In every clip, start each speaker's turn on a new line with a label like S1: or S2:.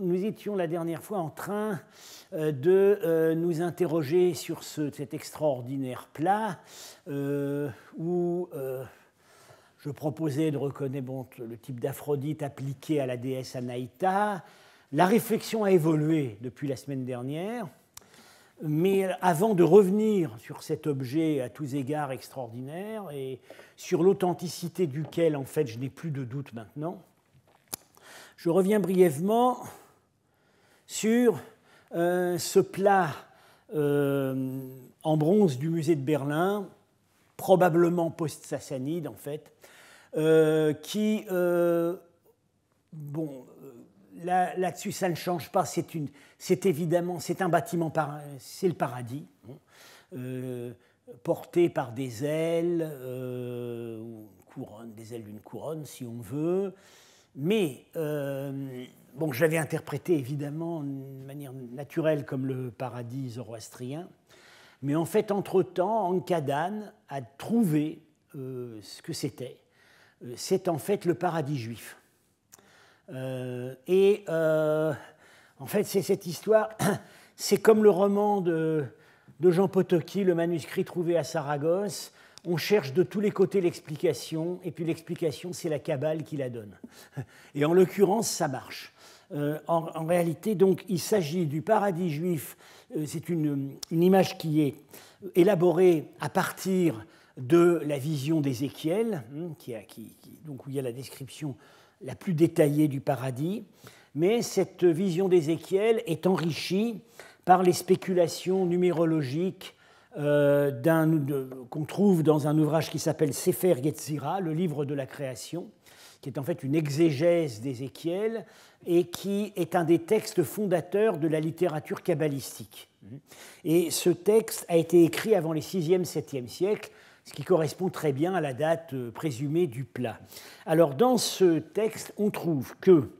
S1: nous étions la dernière fois en train euh, de euh, nous interroger sur cet extraordinaire plat euh, où je proposais de reconnaître le type d'Aphrodite appliqué à la déesse Anaïta. La réflexion a évolué depuis la semaine dernière, mais avant de revenir sur cet objet à tous égards extraordinaire et sur l'authenticité duquel, en fait, je n'ai plus de doute maintenant, je reviens brièvement sur euh, ce plat euh, en bronze du musée de Berlin, probablement post-sassanide en fait, euh, qui, bon, là-dessus ça ne change pas, c'est, une, c'est évidemment, c'est un bâtiment, c'est le paradis, porté par des ailes, couronne, des ailes d'une couronne si on veut, mais bon, je l'avais interprété évidemment de manière naturelle comme le paradis zoroastrien, mais en fait, entre-temps, Ankadan a trouvé euh, ce que c'était. Euh, c'est en fait le paradis juif. Euh, et en fait, c'est cette histoire, c'est comme le roman de, de Jean Potocki, le manuscrit trouvé à Saragosse, on cherche de tous les côtés l'explication, et puis l'explication, c'est la cabale qui la donne. Et en l'occurrence, ça marche. Euh, en, réalité, donc, il s'agit du paradis juif. Euh, c'est une, image qui est élaborée à partir de la vision d'Ézéchiel, hein, qui, donc où il y a la description la plus détaillée du paradis. Mais cette vision d'Ézéchiel est enrichie par les spéculations numérologiques euh, qu'on trouve dans un ouvrage qui s'appelle Sefer Getzira, le livre de la création, qui est en fait une exégèse d'Ézéchiel et qui est un des textes fondateurs de la littérature kabbalistique. Et ce texte a été écrit avant les 6e, 7e siècles, ce qui correspond très bien à la date euh, présumée du plat. Alors dans ce texte, on trouve que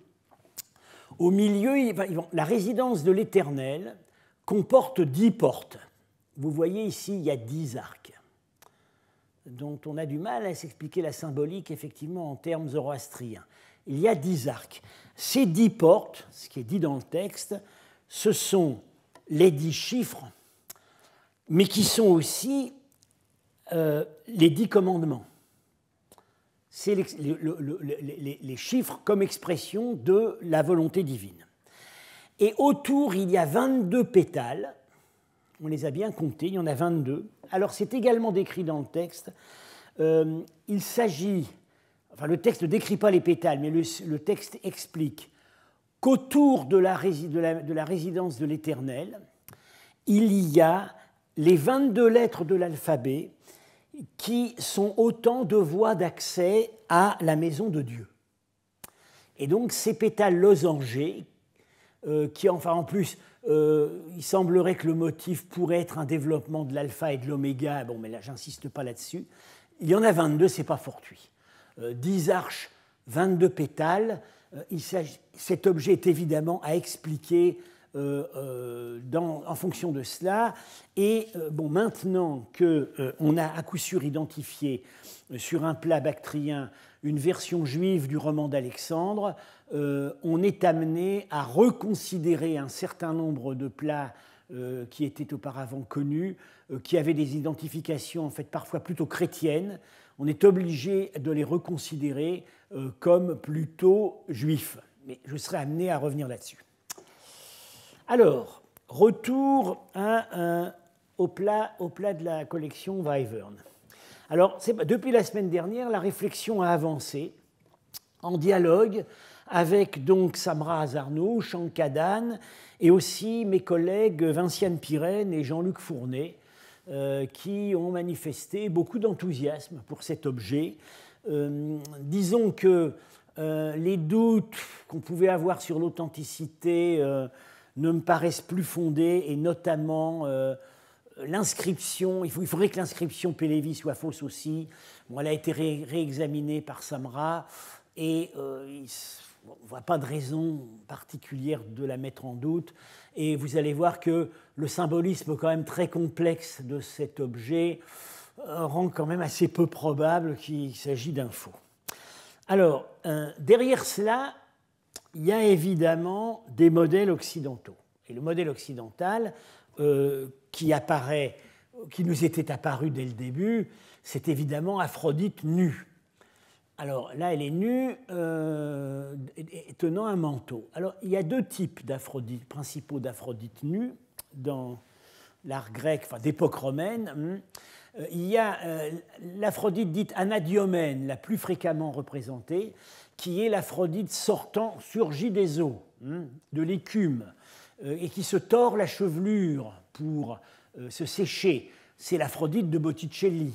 S1: au milieu, la résidence de l'Éternel comporte dix portes. Vous voyez ici, il y a dix arcs, dont on a du mal à s'expliquer la symbolique effectivement en termes zoroastriens. Il y a dix arcs. Ces dix portes, ce qui est dit dans le texte, ce sont les dix chiffres, mais qui sont aussi euh, les dix commandements. C'est les chiffres comme expression de la volonté divine. Et autour, il y a 22 pétales on les a bien comptés, il y en a 22. Alors c'est également décrit dans le texte. Euh, il s'agit, enfin le texte ne décrit pas les pétales, mais le, texte explique qu'autour de la, résidence de l'Éternel, il y a les 22 lettres de l'alphabet qui sont autant de voies d'accès à la maison de Dieu. Et donc ces pétales losangers, euh, qui enfin en plus euh, il semblerait que le motif pourrait être un développement de l'alpha et de l'oméga. Bon, mais là, j'insiste pas là-dessus. Il y en a 22, c'est pas fortuit. 10 euh, arches, 22 pétales. Euh, cet objet est évidemment à expliquer en fonction de cela. Et bon, maintenant qu'on a à coup sûr identifié sur un plat bactrien une version juive du roman d'Alexandre, euh, on est amené à reconsidérer un certain nombre de plats euh, qui étaient auparavant connus, euh, qui avaient des identifications en fait parfois plutôt chrétiennes. On est obligé de les reconsidérer comme plutôt juifs. Mais je serai amené à revenir là-dessus. Alors, retour au, plat, au plat de la collection Wyvern. Alors, depuis la semaine dernière, la réflexion a avancé en dialogue avec donc Samra Azarno, Chankadane et aussi mes collègues Vinciane Pirène et Jean-Luc Fournet, euh, qui ont manifesté beaucoup d'enthousiasme pour cet objet. Euh, disons que euh, les doutes qu'on pouvait avoir sur l'authenticité ne me paraissent plus fondés, et notamment l'inscription, il, faudrait que l'inscription Pélévi soit fausse aussi. Bon, elle a été réexaminée par Samra, et on ne voit pas de raison particulière de la mettre en doute. Et vous allez voir que le symbolisme quand même très complexe de cet objet euh, rend quand même assez peu probable qu'il s'agit d'un faux. Alors, euh, derrière cela, il y a évidemment des modèles occidentaux. Et le modèle occidental euh, qui apparaît, qui nous était apparu dès le début, c'est évidemment Aphrodite nue. Alors là, elle est nue tenant un manteau. Alors, il y a deux types d'Aphrodite, principaux d'Aphrodite nue dans l'art grec, enfin d'époque romaine. Hein. Euh, il y a euh, l'Aphrodite dite anadiomène, la plus fréquemment représentée, qui est l'Aphrodite sortant, surgit des eaux, hein, de l'écume, euh, et qui se tord la chevelure pour se sécher. C'est l'Aphrodite de Botticelli.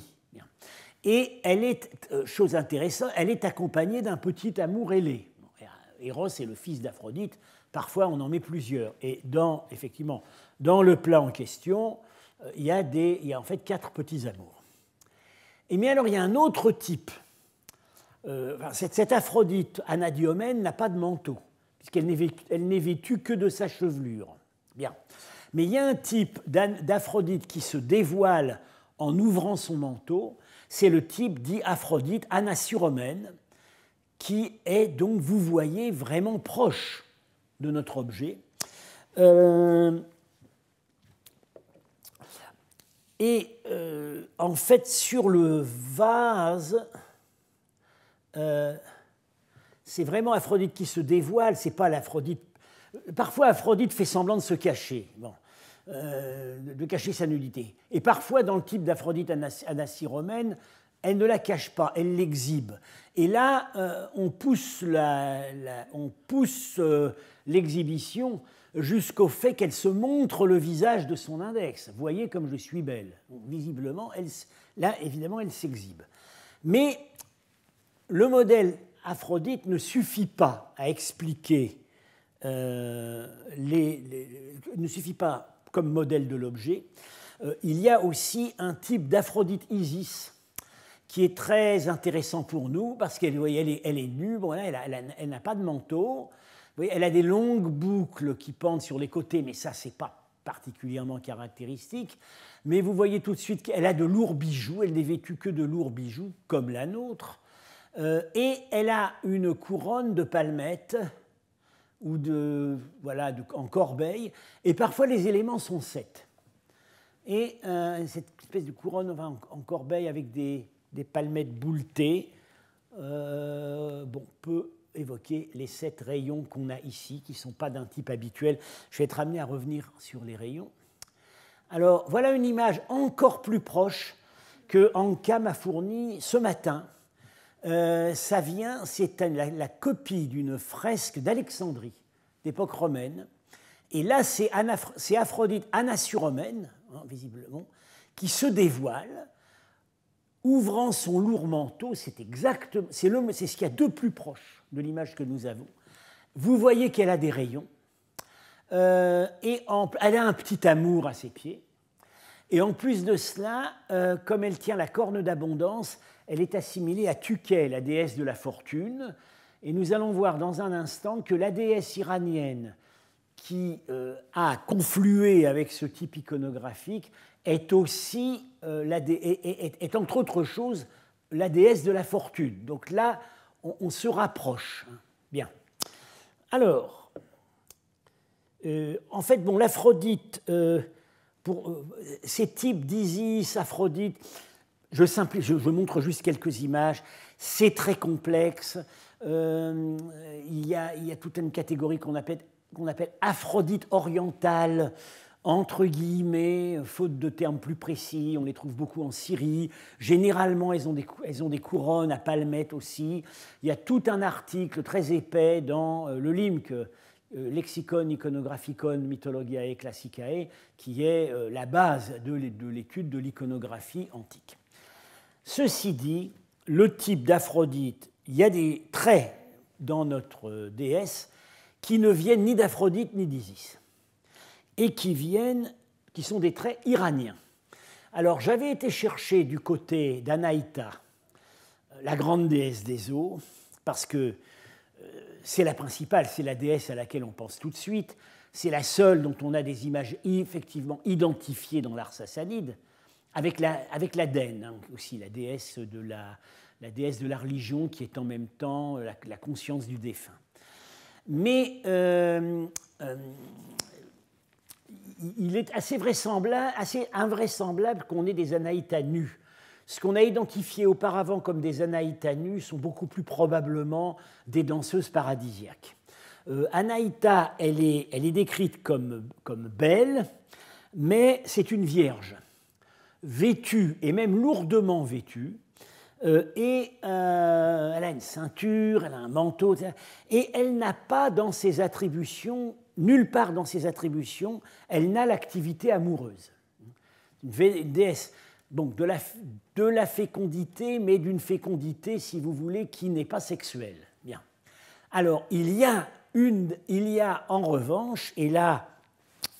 S1: Et elle est, chose intéressante, elle est accompagnée d'un petit amour ailé. Héros, est le fils d'Aphrodite. Parfois, on en met plusieurs. Et dans, effectivement, dans le plat en question, euh, il y, a des, en fait quatre petits amours. Et mais alors, il y a un autre type. Euh, cette, cette, Aphrodite anadiomène n'a pas de manteau, puisqu'elle n'est vêtue que de sa chevelure. Bien. Mais il y a un type d'Aphrodite qui se dévoile en ouvrant son manteau, c'est le type dit Aphrodite anasuromène, qui est donc, vous voyez, vraiment proche de notre objet. Euh, et euh, en fait, sur le vase, euh, c'est vraiment Aphrodite qui se dévoile, c'est pas l'Aphrodite. Parfois, Aphrodite fait semblant de se cacher, de cacher sa nudité. Et parfois, dans le type d'Aphrodite Anassie romaine, elle ne la cache pas, elle l'exhibe. Et là, euh, on pousse euh, l'exhibition jusqu'au fait qu'elle se montre le visage de son index. Voyez comme je suis belle. visiblement, elle, là, évidemment, elle s'exhibe. Mais le modèle Aphrodite ne suffit pas à expliquer, euh, les, ne suffit pas comme modèle de l'objet. il y a aussi un type d'Aphrodite Isis qui est très intéressant pour nous parce qu'elle est, elle est, nue, elle, n'a pas de manteau, elle a des longues boucles qui pendent sur les côtés, mais ça, c'est pas particulièrement caractéristique. Mais vous voyez tout de suite qu'elle a de lourds bijoux, elle n'est vêtue que de lourds bijoux, comme la nôtre. Euh, et elle a une couronne de palmettes ou de, voilà, de, en corbeille. Et parfois, les éléments sont sept. Et euh, cette espèce de couronne en corbeille avec des, des palmettes bouletées, euh, On bon, peut évoquer les sept rayons qu'on a ici, qui ne sont pas d'un type habituel. Je vais être amené à revenir sur les rayons. Alors, voilà une image encore plus proche que Anka m'a fournie ce matin. Euh, ça vient, c'est la, copie d'une fresque d'Alexandrie, d'époque romaine. Et là, c'est Aphrodite, Anassuromène, hein, visiblement, qui se dévoile ouvrant son lourd manteau, c'est exactement, c'est c'est ce qu'il y a de plus proche de l'image que nous avons. Vous voyez qu'elle a des rayons, euh, et elle a un petit amour à ses pieds. Et en plus de cela, euh, comme elle tient la corne d'abondance, elle est assimilée à Tuquet, la déesse de la fortune. Et nous allons voir dans un instant que la déesse iranienne qui euh, a conflué avec ce type iconographique est aussi, euh, la est, entre autres choses, la déesse de la fortune. Donc là, on, se rapproche. Bien. Alors, euh, en fait, bon, l'Aphrodite, euh, pour ces types d'Isis, Aphrodite, je, je, montre juste quelques images, c'est très complexe. Il y, a, il, y a, toute une catégorie qu'on appelle, qu'on appelle Aphrodite orientale entre guillemets, faute de termes plus précis, on les trouve beaucoup en Syrie. Généralement, elles ont des, couronnes à palmettes aussi. Il y a tout un article très épais dans euh, le LIMC, euh, Lexicon Iconographicon Mythologiae Classicae, qui est euh, la base de l'étude de l'iconographie antique. Ceci dit, le type d'Aphrodite, il y a des traits dans notre déesse qui ne viennent ni d'Aphrodite ni d'Isis et qui viennent, qui sont des traits iraniens. Alors j'avais été chercher du côté d'Anaïta, euh, la grande déesse des eaux, parce que euh, c'est la principale, c'est la déesse à laquelle on pense tout de suite, c'est la seule dont on a des images effectivement identifiées dans l'art sassanide, avec la, avec la hein, aussi la déesse, de la, la déesse de la religion qui est en même temps euh, la, conscience du défunt. Mais il est assez, invraisemblable qu'on ait des anaïtas nus. Ce qu'on a identifié auparavant comme des anaïtas nus sont beaucoup plus probablement des danseuses paradisiaques. Euh, Anaïta, elle est, décrite comme, belle, mais c'est une vierge, vêtue et même lourdement vêtue. Euh, et euh, elle a une ceinture, elle a un manteau, et elle n'a pas dans ses attributions nulle part dans ses attributions, elle n'a l'activité amoureuse. Une déesse donc de la, fécondité, mais d'une fécondité, si vous voulez, qui n'est pas sexuelle. Bien. Alors, il y a, une, il y a en revanche, et là,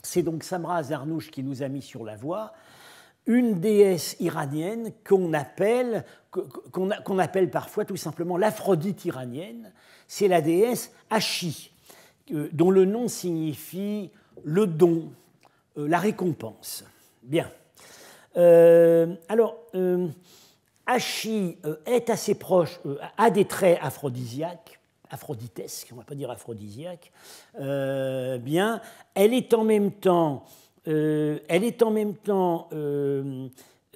S1: c'est donc Samra Zarnouche qui nous a mis sur la voie, une déesse iranienne qu'on appelle, qu'on appelle parfois tout simplement l'Aphrodite iranienne, c'est la déesse Ashi. Euh, dont le nom signifie le don, euh, la récompense. Bien. Euh, alors, euh, Hachi est assez proche, a des traits aphrodisiaques, aphroditesques, on ne va pas dire aphrodisiaques. bien, elle est en même temps, elle est en même temps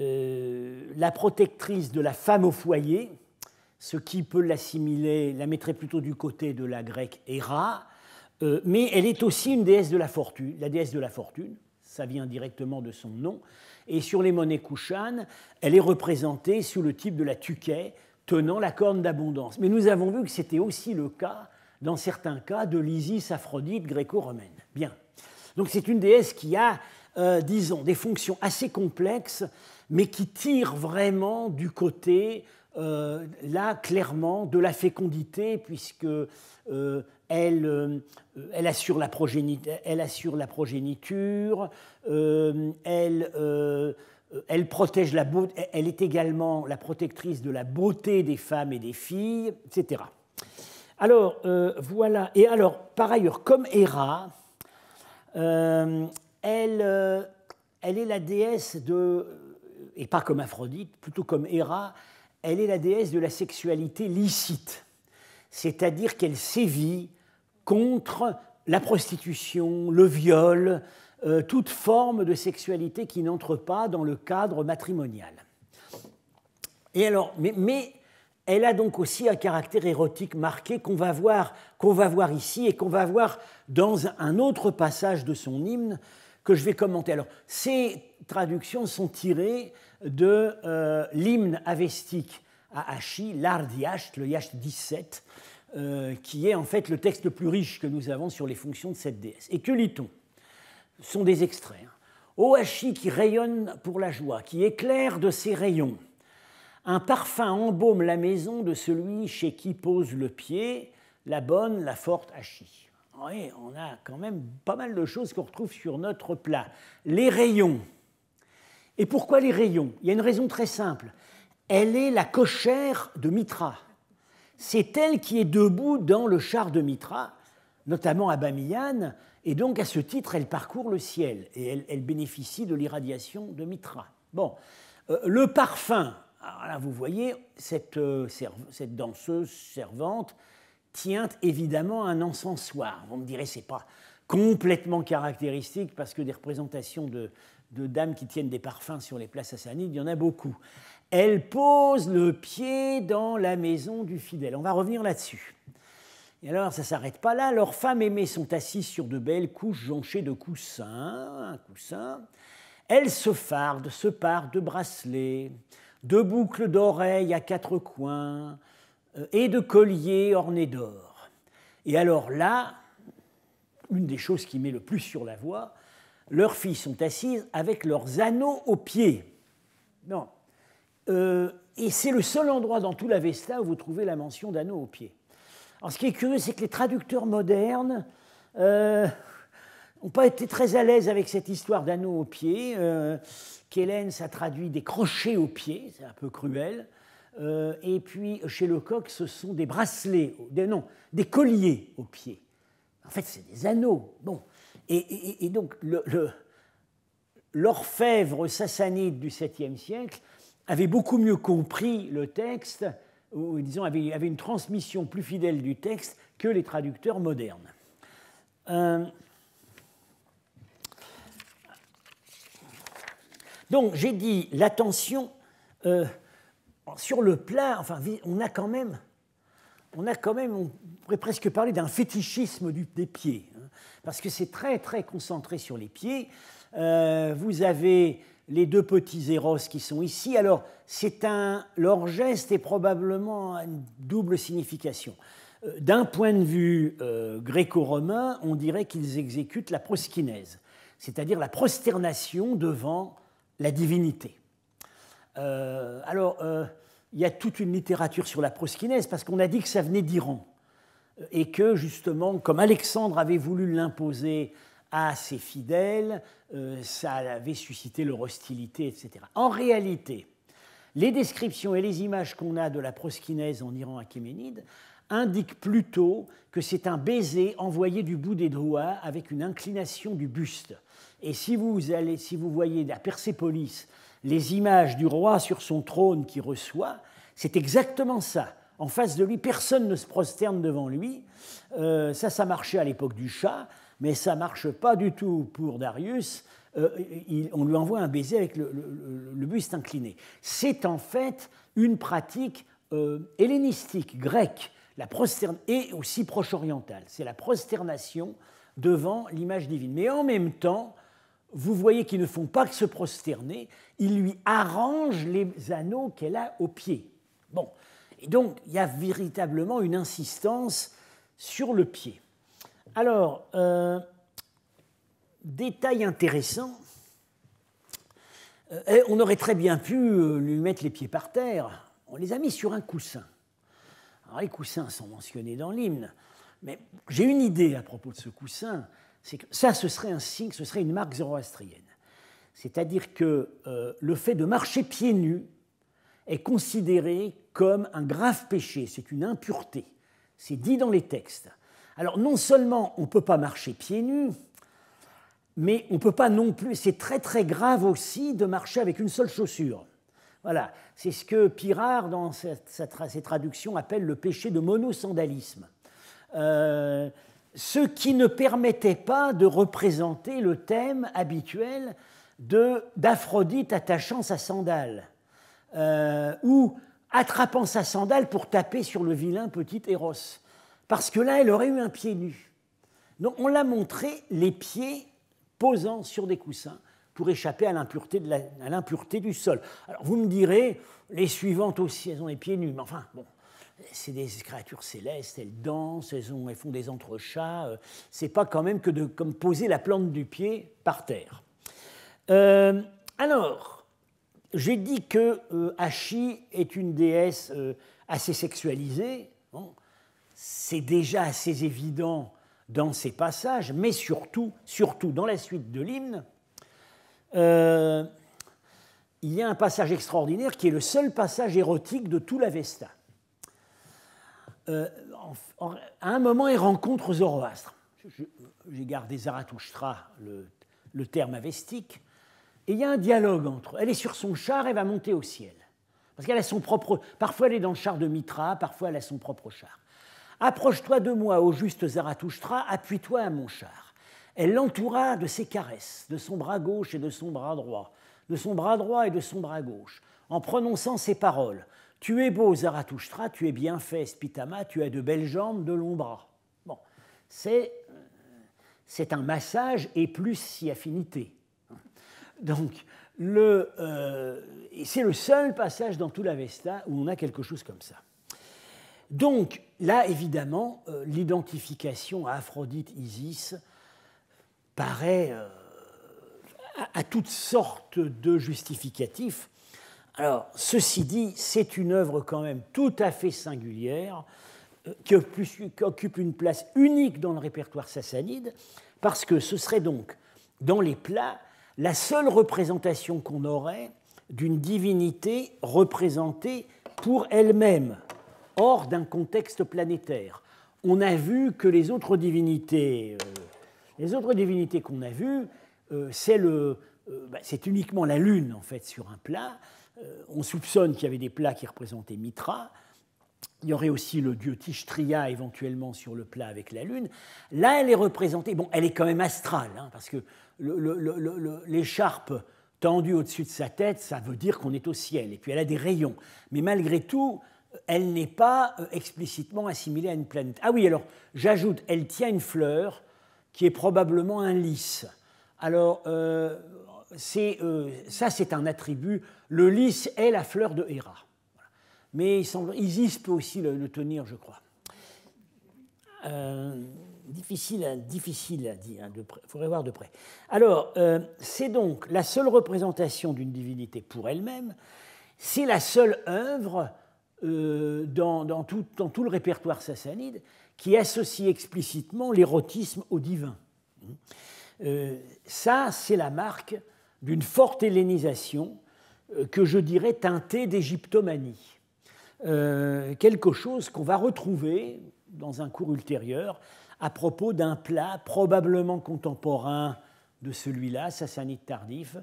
S1: la protectrice de la femme au foyer, ce qui peut l'assimiler, la mettrait plutôt du côté de la grecque Héra, euh, mais elle est aussi une déesse de la fortune, la déesse de la fortune, ça vient directement de son nom. Et sur les monnaies kouchanes, elle est représentée sous le type de la tuquet tenant la corne d'abondance. Mais nous avons vu que c'était aussi le cas, dans certains cas, de l'Isis aphrodite gréco-romaine. Bien. Donc c'est une déesse qui a, euh, disons, des fonctions assez complexes, mais qui tire vraiment du côté euh, là clairement de la fécondité, puisque euh, elle, assure la progéniture, euh, euh, elle, protège la elle est également la protectrice de la beauté des femmes et des filles, etc. Alors, voilà. Et alors, par ailleurs, comme Héra, elle, elle est la déesse de. Et pas comme Aphrodite, plutôt comme Héra, elle est la déesse de la sexualité licite. C'est-à-dire qu'elle sévit contre la prostitution, le viol, euh, toute forme de sexualité qui n'entre pas dans le cadre matrimonial. Et alors, mais, elle a donc aussi un caractère érotique marqué qu'on va, va voir ici et qu'on va voir dans un autre passage de son hymne que je vais commenter. Alors, ces traductions sont tirées de euh, l'hymne avestique à Hachi, l'art le Yacht 17, euh, qui est en fait le texte le plus riche que nous avons sur les fonctions de cette déesse. Et que lit-on Ce sont des extraits. Ohashi hein. qui rayonne pour la joie, qui éclaire de ses rayons. Un parfum embaume la maison de celui chez qui pose le pied la bonne, la forte Hachi. Oui, on a quand même pas mal de choses qu'on retrouve sur notre plat. Les rayons. Et pourquoi les rayons Il y a une raison très simple. Elle est la cochère de Mitra c'est elle qui est debout dans le char de Mitra, notamment à Bamiyan, et donc à ce titre, elle parcourt le ciel et elle, bénéficie de l'irradiation de Mitra. Bon, euh, le parfum, alors là, vous voyez, euh, cette, danseuse servante tient évidemment un encensoir. Vous me direz, c'est pas complètement caractéristique parce que des représentations de, dames qui tiennent des parfums sur les places assanides, il y en a beaucoup elle pose le pied dans la maison du fidèle. On va revenir là-dessus. Et alors, ça ne s'arrête pas là. Leurs femmes aimées sont assises sur de belles couches jonchées de coussins. coussin. Elles se fardent, se parent de bracelets, de boucles d'oreilles à quatre coins euh, et de colliers ornés d'or. Et alors là, une des choses qui met le plus sur la voie, leurs filles sont assises avec leurs anneaux aux pieds. Non, euh, et c'est le seul endroit dans tout l'Avesta où vous trouvez la mention d'anneaux aux pieds. Alors, ce qui est curieux, c'est que les traducteurs modernes n'ont euh, pas été très à l'aise avec cette histoire d'anneaux aux pieds, Euh, Kellens a traduit des crochets aux pieds, c'est un peu cruel. Euh, et puis, chez Lecoq, ce sont des bracelets, des, non, des colliers aux pieds. En fait, c'est des anneaux. Bon. Et, donc, l'orfèvre sassanide du 7e siècle avaient beaucoup mieux compris le texte, ou disons avait, avait, une transmission plus fidèle du texte que les traducteurs modernes. Euh, donc j'ai dit l'attention euh, sur le plat, enfin on a quand même, on a quand même, on pourrait presque parler d'un fétichisme du, des pieds, hein, parce que c'est très très concentré sur les pieds. Euh, vous avez les deux petits héros qui sont ici. Alors, c'est leur geste est probablement une double signification. Euh, d'un point de vue euh, gréco-romain, on dirait qu'ils exécutent la proskinèse, c'est-à-dire la prosternation devant la divinité. Euh, alors, il y a toute une littérature sur la proskinèse parce qu'on a dit que ça venait d'Iran et que justement, comme Alexandre avait voulu l'imposer à ses fidèles, euh, ça avait suscité leur hostilité, etc. En réalité, les descriptions et les images qu'on a de la proskinèse en Iran achéménide indiquent plutôt que c'est un baiser envoyé du bout des doigts avec une inclination du buste. Et si vous, allez, si vous voyez à Persépolis les images du roi sur son trône qui reçoit, c'est exactement ça. En face de lui, personne ne se prosterne devant lui. Euh, ça, ça marchait à l'époque du chat mais ça marche pas du tout pour Darius. Euh, on lui envoie un baiser avec le, buste incliné. C'est en fait une pratique euh, hellénistique, grecque, la et aussi proche-orientale. C'est la prosternation devant l'image divine. Mais en même temps, vous voyez qu'ils ne font pas que se prosterner, ils lui arrangent les anneaux qu'elle a au pied. Bon, et donc il y a véritablement une insistance sur le pied. Alors, euh, détail intéressant, euh, eh, on aurait très bien pu euh, lui mettre les pieds par terre, on les a mis sur un coussin. Alors les coussins sont mentionnés dans l'hymne, mais j'ai une idée à propos de ce coussin, c'est que ça ce serait un signe, ce serait une marque zoroastrienne. C'est-à-dire que le fait de marcher pieds nus est considéré comme un grave péché, c'est une impureté. C'est dit dans les textes. Alors non seulement on ne peut pas marcher pieds nus, mais on ne peut pas non plus, c'est très très grave aussi de marcher avec une seule chaussure. Voilà, c'est ce que Pirard, dans ses, traductions, appelle le péché de monosandalisme. Euh, ce qui ne permettait pas de représenter le thème habituel d'Aphrodite attachant sa sandale, euh, ou attrapant sa sandale pour taper sur le vilain petit Eros parce que là, elle aurait eu un pied nu. Donc on l'a montré les pieds posant sur des coussins pour échapper à l'impureté du sol. Alors vous me direz, les suivantes aussi, elles ont les pieds nus, mais enfin, bon, c'est des créatures célestes, elles dansent, elles, font des entrechats, euh, c'est pas quand même que de comme poser la plante du pied par terre. Euh, alors, j'ai dit que euh, Hachi est une déesse assez sexualisée, c'est déjà assez évident dans ces passages, mais surtout, surtout dans la suite de l'hymne, euh, il y a un passage extraordinaire qui est le seul passage érotique de tout l'Avesta. Euh, à un moment, elle rencontre Zoroastre. J'ai gardé Zarathustra, le, terme avestique. Et il y a un dialogue entre. Elle est sur son char, et va monter au ciel. Parce qu'elle a son propre. Parfois elle est dans le char de Mitra, parfois elle a son propre char. Approche-toi de moi, ô juste Zarathustra, appuie-toi à mon char. Elle l'entoura de ses caresses, de son bras gauche et de son bras droit, de son bras droit et de son bras gauche, en prononçant ces paroles. Tu es beau, Zarathustra, tu es bien fait, Spitama, tu as de belles jambes, de longs bras. Bon, c'est, c'est un massage et plus si affinité. Donc, le, euh, c'est le seul passage dans tout l'Avesta où on a quelque chose comme ça. Donc là, évidemment, euh, l'identification à Aphrodite-Isis paraît euh, à toutes sortes de justificatifs. Alors, ceci dit, c'est une œuvre quand même tout à fait singulière, euh, qui occupe une place unique dans le répertoire sassanide, parce que ce serait donc, dans les plats, la seule représentation qu'on aurait d'une divinité représentée pour elle-même, hors d'un contexte planétaire. On a vu que les autres divinités, euh, les autres divinités qu'on a vues, euh, euh, bah, c'est uniquement la lune en fait sur un plat. on soupçonne qu'il y avait des plats qui représentaient Mitra. Il y aurait aussi le dieu Tishtria éventuellement sur le plat avec la lune. Là, elle est représentée. Bon, elle est quand même astrale, hein, parce que l'écharpe tendue au-dessus de sa tête, ça veut dire qu'on est au ciel. Et puis elle a des rayons. Mais malgré tout, elle n'est pas euh, explicitement assimilée à une planète. Ah oui, alors j'ajoute, elle tient une fleur qui est probablement un lys. Alors, euh, euh, ça c'est un attribut. Le lys est la fleur de Héra. Mais semble, Isis peut aussi le, tenir, je crois. difficile, difficile à dire, il hein, faudrait voir de près. Alors, c'est donc la seule représentation d'une divinité pour elle-même, c'est la seule œuvre euh, dans, tout, le répertoire sassanide qui associe explicitement l'érotisme au divin. Euh, ça, c'est la marque d'une forte hellénisation euh, que je dirais teintée d'égyptomanie. quelque chose qu'on va retrouver dans un cours ultérieur à propos d'un plat probablement contemporain de celui-là, sassanide tardif,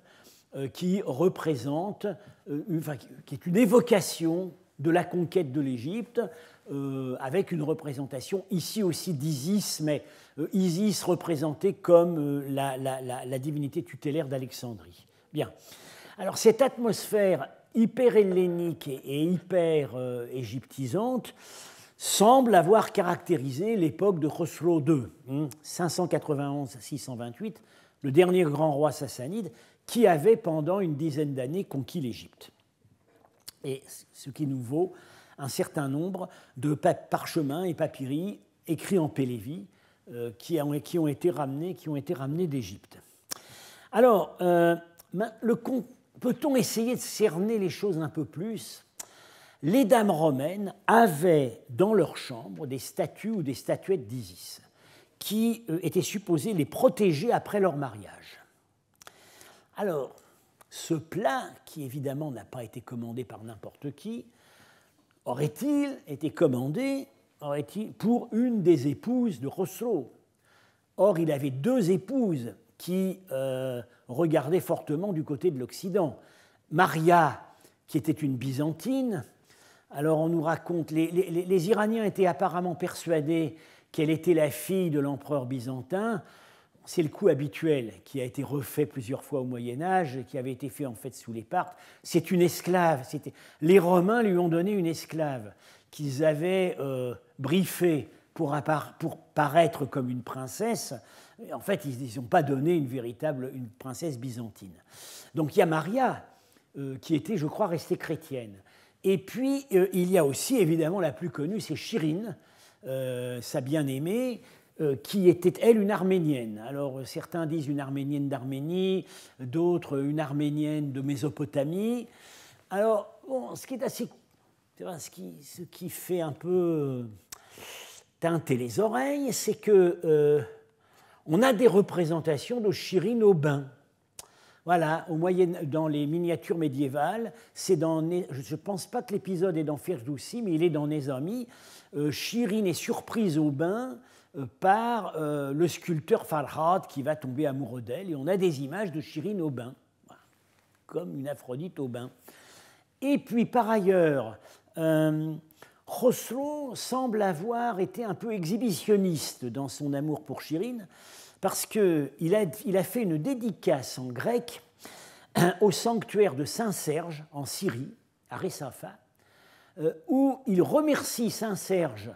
S1: qui représente, qui est une évocation de la conquête de l'Égypte, euh, avec une représentation ici aussi d'Isis, mais euh, Isis représentée comme euh, la, divinité tutélaire d'Alexandrie. Bien. Alors cette atmosphère hyper-hellénique et, hyper-égyptisante semble avoir caractérisé l'époque de Khosrow II, hein, 591-628, le dernier grand roi sassanide, qui avait pendant une dizaine d'années conquis l'Égypte et ce qui nous vaut un certain nombre de parchemins et papyri écrits en Pélévi euh, qui, ont, qui, ont, été ramenés, ramenés d'Égypte. Alors, euh, peut-on essayer de cerner les choses un peu plus Les dames romaines avaient dans leur chambre des statues ou des statuettes d'Isis qui euh, étaient supposées les protéger après leur mariage. Alors, ce plat, qui évidemment n'a pas été commandé par n'importe qui, aurait-il été commandé -il, pour une des épouses de Rousseau Or, il avait deux épouses qui euh, regardaient fortement du côté de l'Occident. Maria, qui était une byzantine, alors on nous raconte, les Iraniens étaient apparemment persuadés qu'elle était la fille de l'empereur byzantin, c'est le coup habituel qui a été refait plusieurs fois au Moyen Âge, qui avait été fait en fait sous les Parthes. C'est une esclave. Les Romains lui ont donné une esclave qu'ils avaient euh, briefée pour, paraître comme une princesse. En fait, ils n'ont pas donné une véritable une princesse byzantine. Donc il y a Maria, euh, qui était, je crois, restée chrétienne. Et puis, euh, il y a aussi, évidemment, la plus connue, c'est Chirine, sa bien-aimée, euh, qui était, elle, une Arménienne. Alors euh, certains disent une Arménienne d'Arménie, d'autres euh, une Arménienne de Mésopotamie. Alors, bon, ce qui est assez... Ce qui, ce qui fait un peu teinter les oreilles, c'est que on a des représentations de Chirine bain. Voilà, au moyen, dans les miniatures médiévales, c'est dans, je ne pense pas que l'épisode est dans Ferdoussi, mais il est dans Nézami. Chirine est surprise au bain euh, par euh, le sculpteur Farhad qui va tomber amoureux d'elle. Et on a des images de Chirine bain, comme une Aphrodite bain. Et puis par ailleurs, euh, semble avoir été un peu exhibitionniste dans son amour pour Chirine, parce qu'il a, il a fait une dédicace en grec euh, au sanctuaire de Saint-Serge en Syrie, à Ressafa, où il remercie Saint-Serge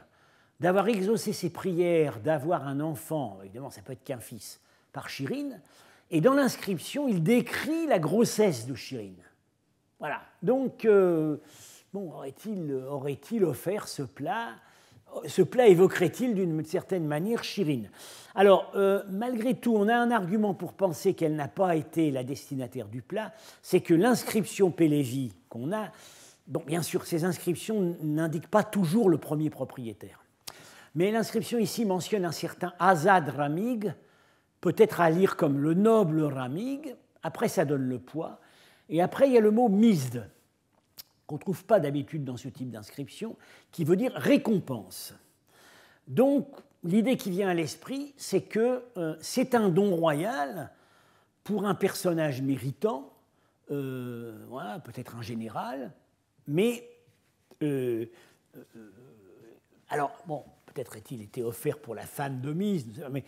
S1: d'avoir exaucé ses prières, d'avoir un enfant, évidemment ça peut être qu'un fils, par Chirine, et dans l'inscription, il décrit la grossesse de Chirine. Voilà. Donc, euh, bon, aurait-il offert ce plat ce plat évoquerait-il d'une certaine manière Chirine Alors, euh, malgré tout, on a un argument pour penser qu'elle n'a pas été la destinataire du plat, c'est que l'inscription Pélévi qu'on a, bon, bien sûr, ces inscriptions n'indiquent pas toujours le premier propriétaire. Mais l'inscription ici mentionne un certain Azad Ramig, peut-être à lire comme le noble Ramig. Après, ça donne le poids. Et après, il y a le mot Mizd, qu'on ne trouve pas d'habitude dans ce type d'inscription, qui veut dire récompense. Donc, l'idée qui vient à l'esprit, c'est que euh, c'est un don royal pour un personnage méritant, euh, peut-être un général, mais. Euh, alors, bon, peut-être il été offert pour la femme de mise, mais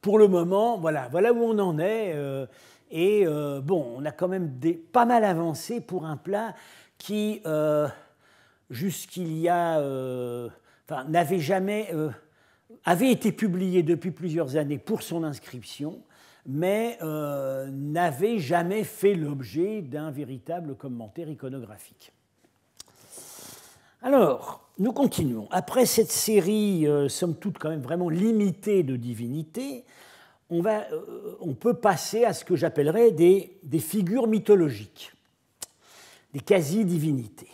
S1: pour le moment, voilà, voilà où on en est. Euh, et euh, bon, on a quand même pas mal avancé pour un plat qui, euh, jusqu'il y a, enfin, n'avait jamais, avait été publié depuis plusieurs années pour son inscription, mais n'avait jamais fait l'objet d'un véritable commentaire iconographique. Alors, nous continuons. Après cette série, euh, somme toute quand même vraiment limitée de divinités, on, va, euh, on peut passer à ce que j'appellerais des, figures mythologiques, des quasi-divinités.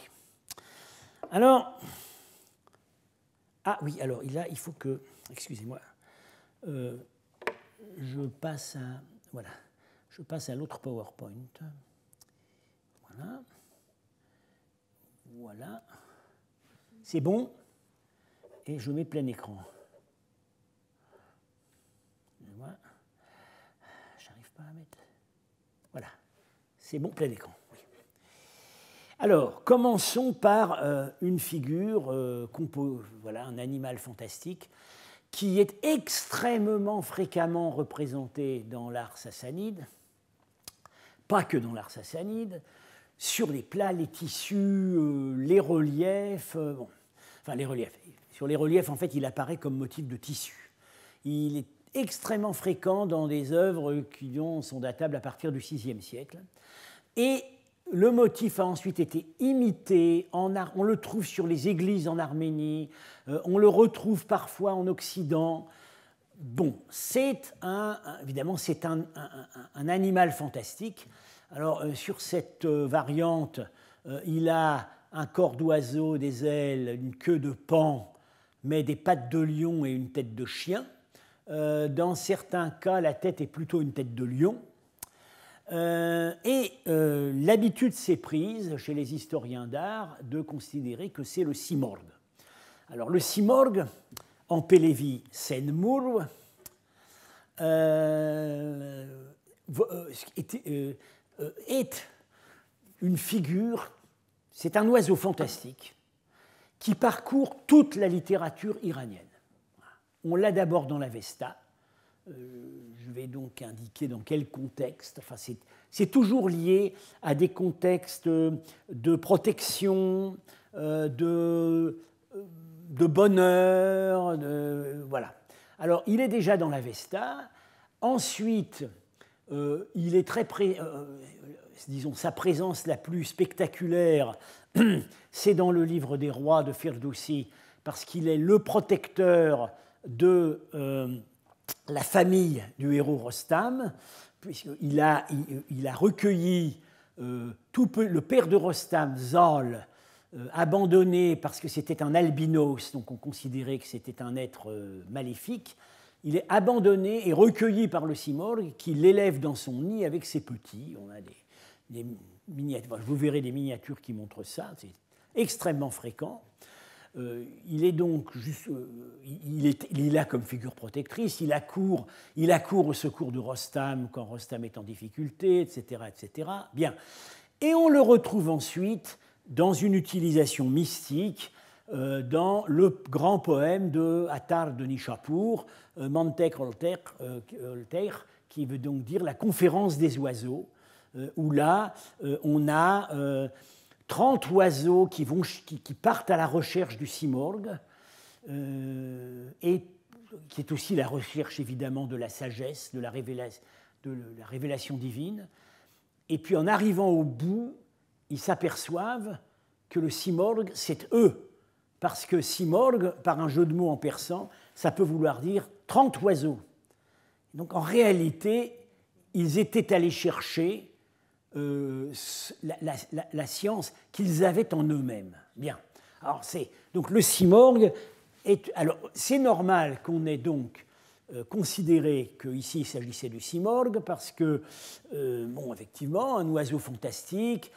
S1: Alors, ah oui, alors là, il faut que, excusez-moi, euh, je passe à, voilà, je passe à l'autre PowerPoint. Voilà. Voilà c'est bon, et je mets plein écran. J'arrive pas à mettre. Voilà, c'est bon, plein écran. Alors, commençons par euh, une figure, euh, voilà, un animal fantastique, qui est extrêmement fréquemment représenté dans l'art sassanide, pas que dans l'art sassanide, sur les plats, les tissus, euh, les reliefs. Euh, enfin, les reliefs. Sur les reliefs, en fait, il apparaît comme motif de tissu. Il est extrêmement fréquent dans des œuvres qui sont datables à partir du VIe siècle. Et le motif a ensuite été imité, on le trouve sur les églises en Arménie, euh, on le retrouve parfois en Occident. Bon, c'est un, évidemment, c'est un, animal fantastique alors, euh, sur cette euh, variante, euh, il a un corps d'oiseau, des ailes, une queue de pan, mais des pattes de lion et une tête de chien. dans certains cas, la tête est plutôt une tête de lion. et l'habitude s'est prise chez les historiens d'art de considérer que c'est le cimorgue. Alors le cimorgue, en pélévi était... Euh, est une figure, c'est un oiseau fantastique qui parcourt toute la littérature iranienne. On l'a d'abord dans la Vesta. Euh, je vais donc indiquer dans quel contexte. c'est toujours lié à des contextes de protection, euh, de, bonheur, voilà. Alors, il est déjà dans la Vesta. Ensuite, euh, il est très euh, euh, sa présence la plus spectaculaire, c'est dans le livre des rois de Ferdowsi, parce qu'il est le protecteur de la famille du héros Rostam, puisqu'il a, a recueilli tout le père de Rostam, Zal, abandonné parce que c'était un albinos, donc on considérait que c'était un être maléfique il est abandonné et recueilli par le cimorgue qui l'élève dans son nid avec ses petits. On a des, miniatures, vous verrez des miniatures qui montrent ça, c'est extrêmement fréquent. Euh, il est donc juste, euh, il, est, il, là comme figure protectrice, il accourt, il accourt au secours de Rostam quand Rostam est en difficulté, etc., etc. Bien. Et on le retrouve ensuite dans une utilisation mystique euh, dans le grand poème de Attar de Nishapur, euh, Mantek euh, Olter, qui veut donc dire la conférence des oiseaux, où là, on a 30 oiseaux qui, vont, qui partent à la recherche du cimorgue, et qui est aussi la recherche évidemment de la sagesse, de la révélation, de la révélation divine. Et puis en arrivant au bout, ils s'aperçoivent que le cimorgue, c'est eux parce que simorgue, par un jeu de mots en persan, ça peut vouloir dire 30 oiseaux. Donc en réalité, ils étaient allés chercher euh, la, science qu'ils avaient en eux-mêmes. Bien. Alors c'est donc le simorgue est alors c'est normal qu'on ait donc euh, considéré considéré qu'ici il s'agissait du simorgue parce que euh, bon effectivement un oiseau fantastique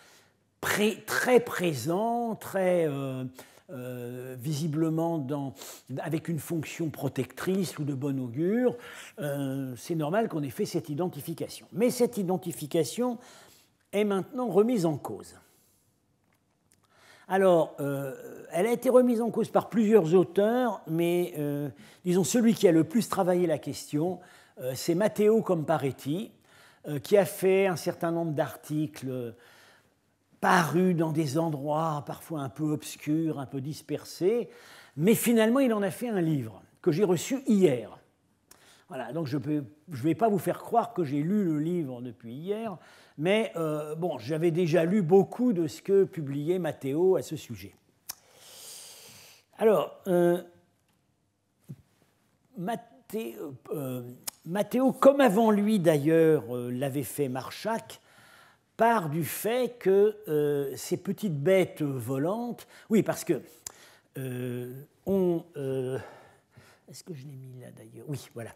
S1: très présent très euh, visiblement avec une fonction protectrice ou de bon augure, euh, c'est normal qu'on ait fait cette identification. Mais cette identification est maintenant remise en cause. Alors, euh, elle a été remise en cause par plusieurs auteurs, mais disons celui qui a le plus travaillé la question, c'est Matteo Comparetti, qui a fait un certain nombre d'articles paru dans des endroits parfois un peu obscurs, un peu dispersés, mais finalement il en a fait un livre que j'ai reçu hier. Voilà, donc je ne vais pas vous faire croire que j'ai lu le livre depuis hier, mais euh, bon, j'avais déjà lu beaucoup de ce que publiait Matteo à ce sujet. Alors, euh, euh, Matteo, comme avant lui d'ailleurs l'avait fait Marchak, part du fait que euh, ces petites bêtes volantes, oui, parce que euh, euh, est-ce que je l'ai mis là d'ailleurs Oui, voilà.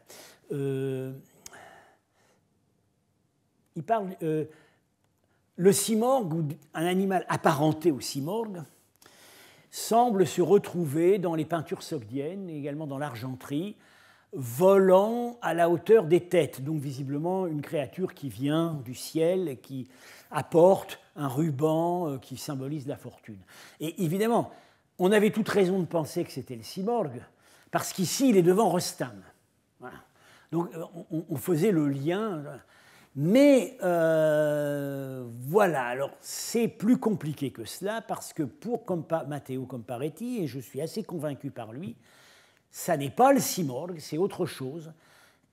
S1: il parle le cimorgue un animal apparenté au cimorgue semble se retrouver dans les peintures sogdiennes et également dans l'argenterie volant à la hauteur des têtes, donc visiblement une créature qui vient du ciel et qui apporte un ruban euh, qui symbolise la fortune. Et évidemment, on avait toute raison de penser que c'était le cyborg, parce qu'ici, il est devant Rostam. Donc euh, on, faisait le lien. Euh, mais voilà, alors c'est plus compliqué que cela, parce que pour Matteo Comparetti, et je suis assez convaincu par lui, ça n'est pas le cimorgue, c'est autre chose.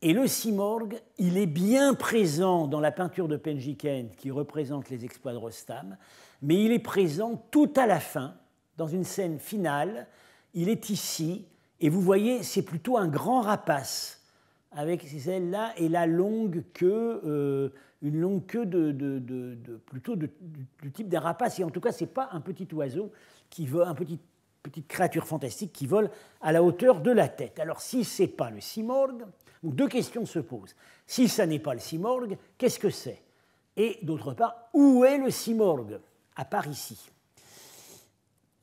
S1: Et le cimorgue, il est bien présent dans la peinture de penjiken qui représente les exploits de Rostam, mais il est présent tout à la fin, dans une scène finale. Il est ici, et vous voyez, c'est plutôt un grand rapace avec ses ailes-là et la longue queue, euh, une longue queue de, de, de plutôt du type d'un rapace. Et en tout cas, ce n'est pas un petit oiseau qui veut, un petit Petite créature fantastique qui vole à la hauteur de la tête. Alors si ce n'est pas le Simorg, deux questions se posent. Si ça n'est pas le Simorg, qu'est-ce que c'est Et d'autre part, où est le Simorg À part ici.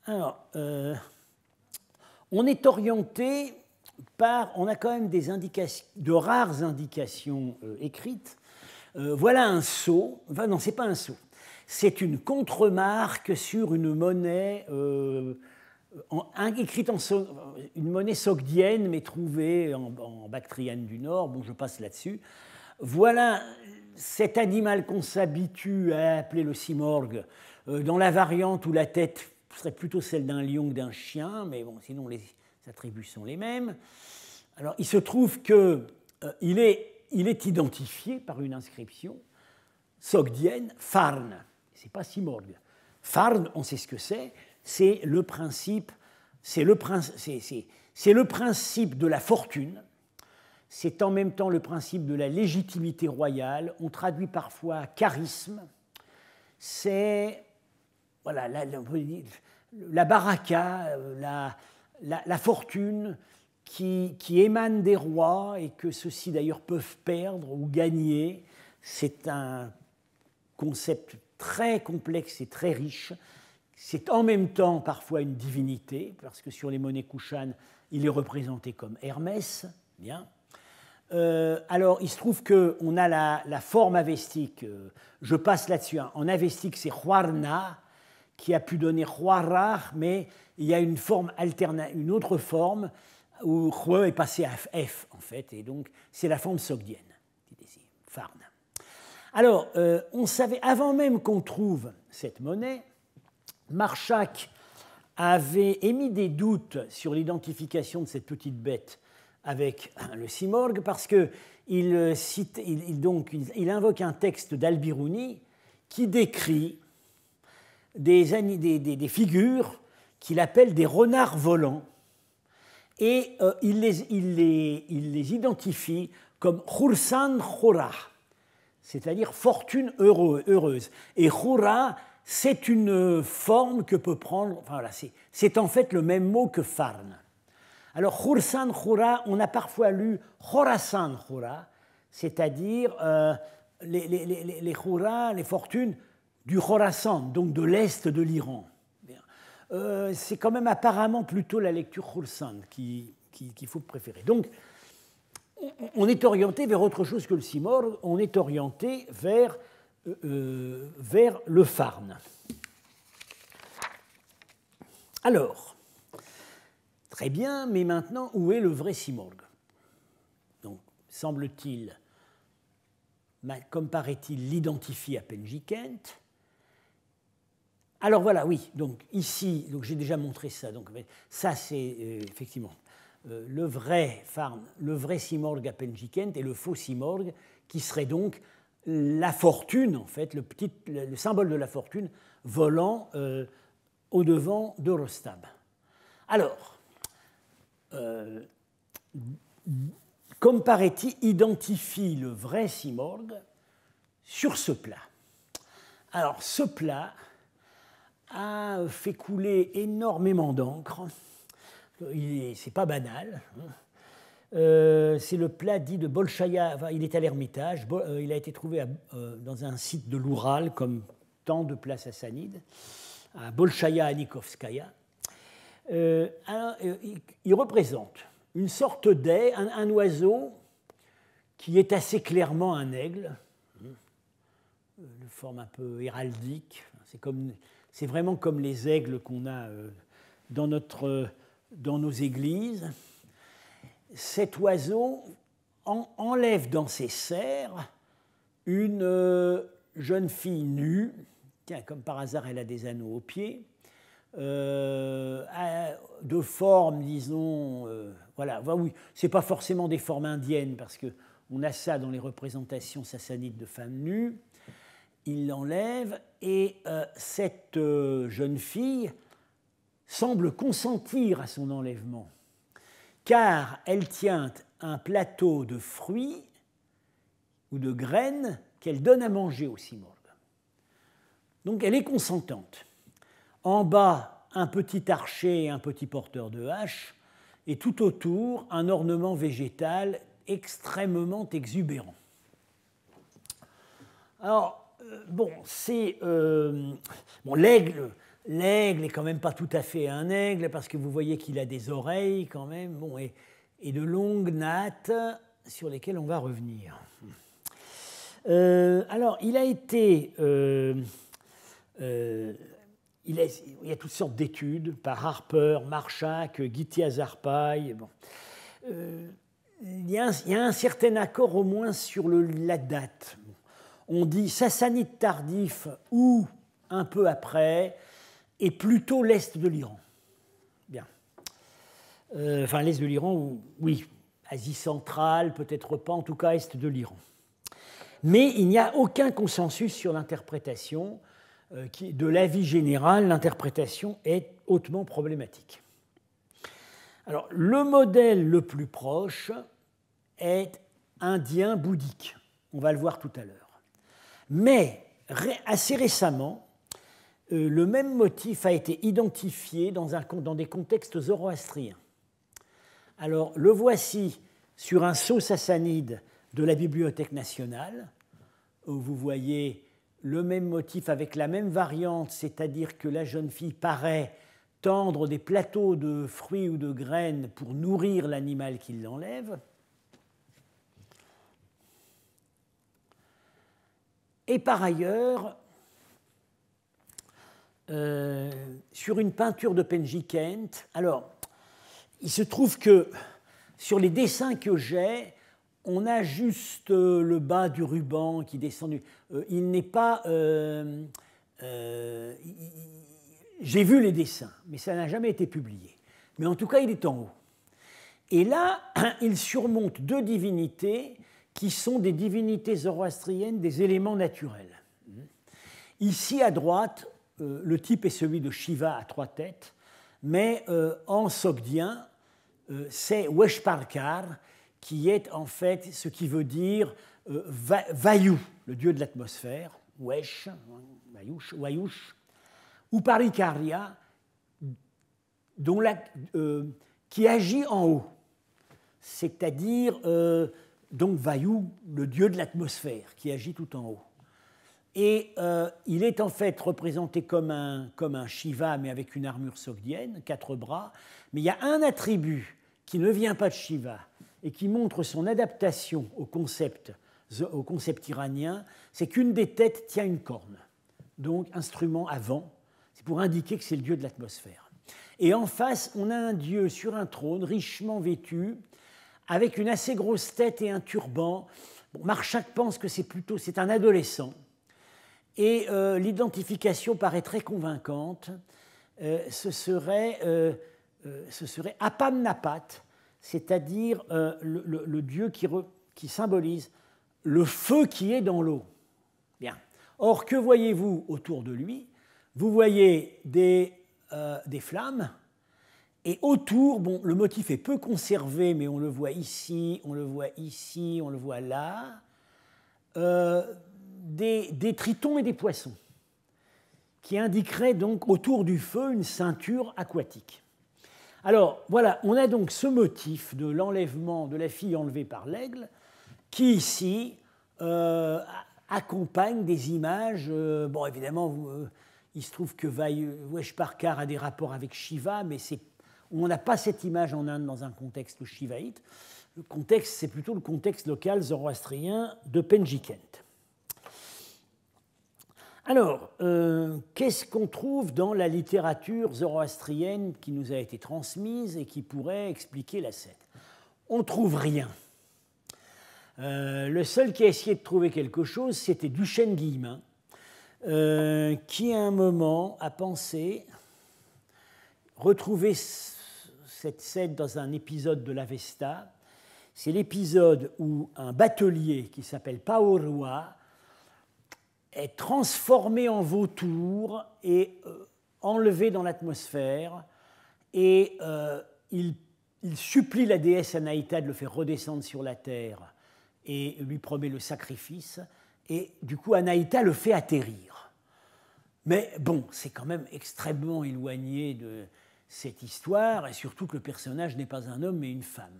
S1: Alors, euh, on est orienté par, on a quand même des indications, de rares indications euh, écrites. Euh, voilà un sceau, Va non, c'est pas un sceau, c'est une contremarque sur une monnaie euh, écrite en euh, une monnaie sogdienne, mais trouvée en, bactriane du Nord. Bon, je passe là-dessus. Voilà cet animal qu'on s'habitue à appeler le simorgue, euh, dans la variante où la tête serait plutôt celle d'un lion ou d'un chien, mais bon, sinon les attributs sont les mêmes. Alors, il se trouve qu'il est, il est identifié par une inscription sogdienne, Farn. n'est pas simorgue. Farn, on sait ce que c'est, c'est le principe, c'est le, principe, de la fortune, c'est en même temps le principe de la légitimité royale, on traduit parfois charisme, c'est voilà, la, baraka, euh, la, fortune qui, émane des rois et que ceux-ci d'ailleurs peuvent perdre ou gagner. C'est un concept très complexe et très riche c'est en même temps parfois une divinité, parce que sur les monnaies Kouchan, il est représenté comme Hermès. Bien. Euh, alors, il se trouve qu'on a la, la, forme avestique. Euh, je passe là-dessus. Hein. En avestique, c'est Hwarna qui a pu donner Hwarra, mais il y a une, forme une autre forme où Hwe est passé à F, en fait, et donc c'est la forme sogdienne, Farn. Alors, euh, on savait, avant même qu'on trouve cette monnaie, Marchak avait émis des doutes sur l'identification de cette petite bête avec le simorg parce que il, euh, cite, donc, il invoque un texte d'Albiruni qui décrit des, figures qu'il appelle des renards volants et euh, il, les, il, les, identifie comme Khursan Khura, c'est-à-dire fortune heureuse. Et Khura c'est une forme que peut prendre. Enfin, voilà, c'est en fait le même mot que farn. Alors, khursan khura, on a parfois lu khorasan khura, c'est-à-dire euh, les, les, les, fortunes du Khorasan, donc de l'est de l'Iran. Euh, c'est quand même apparemment plutôt la lecture Khursan qu'il faut préférer. Donc, on est orienté vers autre chose que le Simor, on est orienté vers euh, euh, vers le Farn. Alors, très bien, mais maintenant, où est le vrai Simorg Donc, semble-t-il, comme paraît-il, l'identifie à Penjikent. Alors voilà, oui, donc ici, donc j'ai déjà montré ça, donc ça c'est euh, effectivement le vrai Farn, le vrai Simorg à Penjikent et le faux Simorg qui serait donc la fortune, en fait, le, petit, le symbole de la fortune volant euh, au-devant de Rostab. Alors, euh, identifie le vrai Simorg sur ce plat. Alors, ce plat a fait couler énormément d'encre. n'est pas banal. Hein. Euh, c'est le plat dit de Bolshaya. il est à l'Ermitage. Euh, il a été trouvé euh, dans un site de l'Oural, comme tant de à Sanide, à bolshaya Anikovskaya. il représente une sorte d'aie, un, oiseau qui est assez clairement un aigle, hein, une forme un peu héraldique. C'est, vraiment comme les aigles qu'on a dans nos églises cet oiseau enlève dans ses serres une euh, jeune fille nue, tiens, comme par hasard elle a des anneaux aux pieds, euh, de forme, disons, euh, voilà, oui, c'est pas forcément des formes indiennes, parce que on a ça dans les représentations sassanides de femmes nues, il l'enlève, et cette jeune fille semble consentir à son enlèvement car elle tient un plateau de fruits ou de graines qu'elle donne à manger au cimorgue. Donc elle est consentante. En bas, un petit archer et un petit porteur de hache, et tout autour, un ornement végétal extrêmement exubérant. Alors, euh, bon, c'est. Euh, bon, l'aigle L'aigle est quand même pas tout à fait un aigle parce que vous voyez qu'il a des oreilles quand même, et, de longues nattes sur lesquelles on va revenir. Euh, alors, il a été, euh, euh, il, y a toutes sortes d'études par Harper, Marchak, gitti Il y, a un, certain accord au moins sur la date. On dit sassanide tardif ou un peu après, et plutôt l'est de l'Iran. Bien. Euh, enfin, l'est de l'Iran, oui, Asie centrale, peut-être pas, en tout cas est de l'Iran. Mais il n'y a aucun consensus sur l'interprétation euh, de l'avis général, l'interprétation est hautement problématique. Alors, le modèle le plus proche est indien bouddhique. On va le voir tout à l'heure. Mais assez récemment, euh, le même motif a été identifié dans, des contextes zoroastriens. Alors, le voici sur un sceau sassanide de la Bibliothèque nationale. Où euh, vous voyez le même motif avec la même variante, c'est-à-dire que la jeune fille paraît tendre des plateaux de fruits ou de graines pour nourrir l'animal qui l'enlève. Et par ailleurs, euh, sur une peinture de Penji Kent. Alors, il se trouve que sur les dessins que j'ai, on a juste euh, le bas du ruban qui descend du... Euh, il n'est pas... J'ai vu les dessins, mais ça n'a jamais été publié. Mais en tout cas, il est en haut. Et là, il surmonte deux divinités qui sont des divinités zoroastriennes, des éléments naturels. Ici à droite, euh, le type est celui de Shiva à trois têtes, mais euh, en sogdien, euh, c'est Weshparkar qui est en fait ce qui veut dire Vayu, le dieu de l'atmosphère, Wesh, Vayush, Wayush, ou Parikarya, qui agit en haut, c'est-à-dire donc Vayu, le dieu de l'atmosphère, qui agit tout en haut. Et euh, il est en fait représenté comme un, comme un Shiva, mais avec une armure sogdienne, quatre bras. Mais il y a un attribut qui ne vient pas de Shiva et qui montre son adaptation au concept, au concept iranien, c'est qu'une des têtes tient une corne, donc instrument à vent. C'est pour indiquer que c'est le dieu de l'atmosphère. Et en face, on a un dieu sur un trône, richement vêtu, avec une assez grosse tête et un turban. Bon, Marchak pense que c'est plutôt c'est un adolescent et euh, l'identification paraît très convaincante. Euh, ce, serait, euh, ce serait Apamnapat, c'est-à-dire le, dieu qui, qui symbolise le feu qui est dans l'eau. Bien. Or, que voyez-vous autour de lui Vous voyez des, des flammes, et autour, bon, le motif est peu conservé, mais on le voit ici, on le voit ici, on le voit là des, tritons et des poissons, qui indiqueraient donc autour du feu une ceinture aquatique. Alors voilà, on a donc ce motif de l'enlèvement de la fille enlevée par l'aigle, qui ici euh, accompagne des images. Euh, bon, évidemment, euh, il se trouve que Vaishparkar a des rapports avec Shiva, mais on n'a pas cette image en Inde dans un contexte shivaïte. Le contexte, c'est plutôt le contexte local zoroastrien de Penjikent. Alors, euh, qu'est-ce qu'on trouve dans la littérature zoroastrienne qui nous a été transmise et qui pourrait expliquer la scène On ne trouve rien. Euh, le seul qui a essayé de trouver quelque chose, c'était Duchesne Guillemin, euh, qui à un moment a pensé retrouver cette scène dans un épisode de l'Avesta. C'est l'épisode où un batelier qui s'appelle Paorua est transformé en vautour et euh, enlevé dans l'atmosphère. Et euh, il, il, supplie la déesse Anaïta de le faire redescendre sur la terre et lui promet le sacrifice. Et du coup, Anaïta le fait atterrir. Mais bon, c'est quand même extrêmement éloigné de cette histoire, et surtout que le personnage n'est pas un homme mais une femme.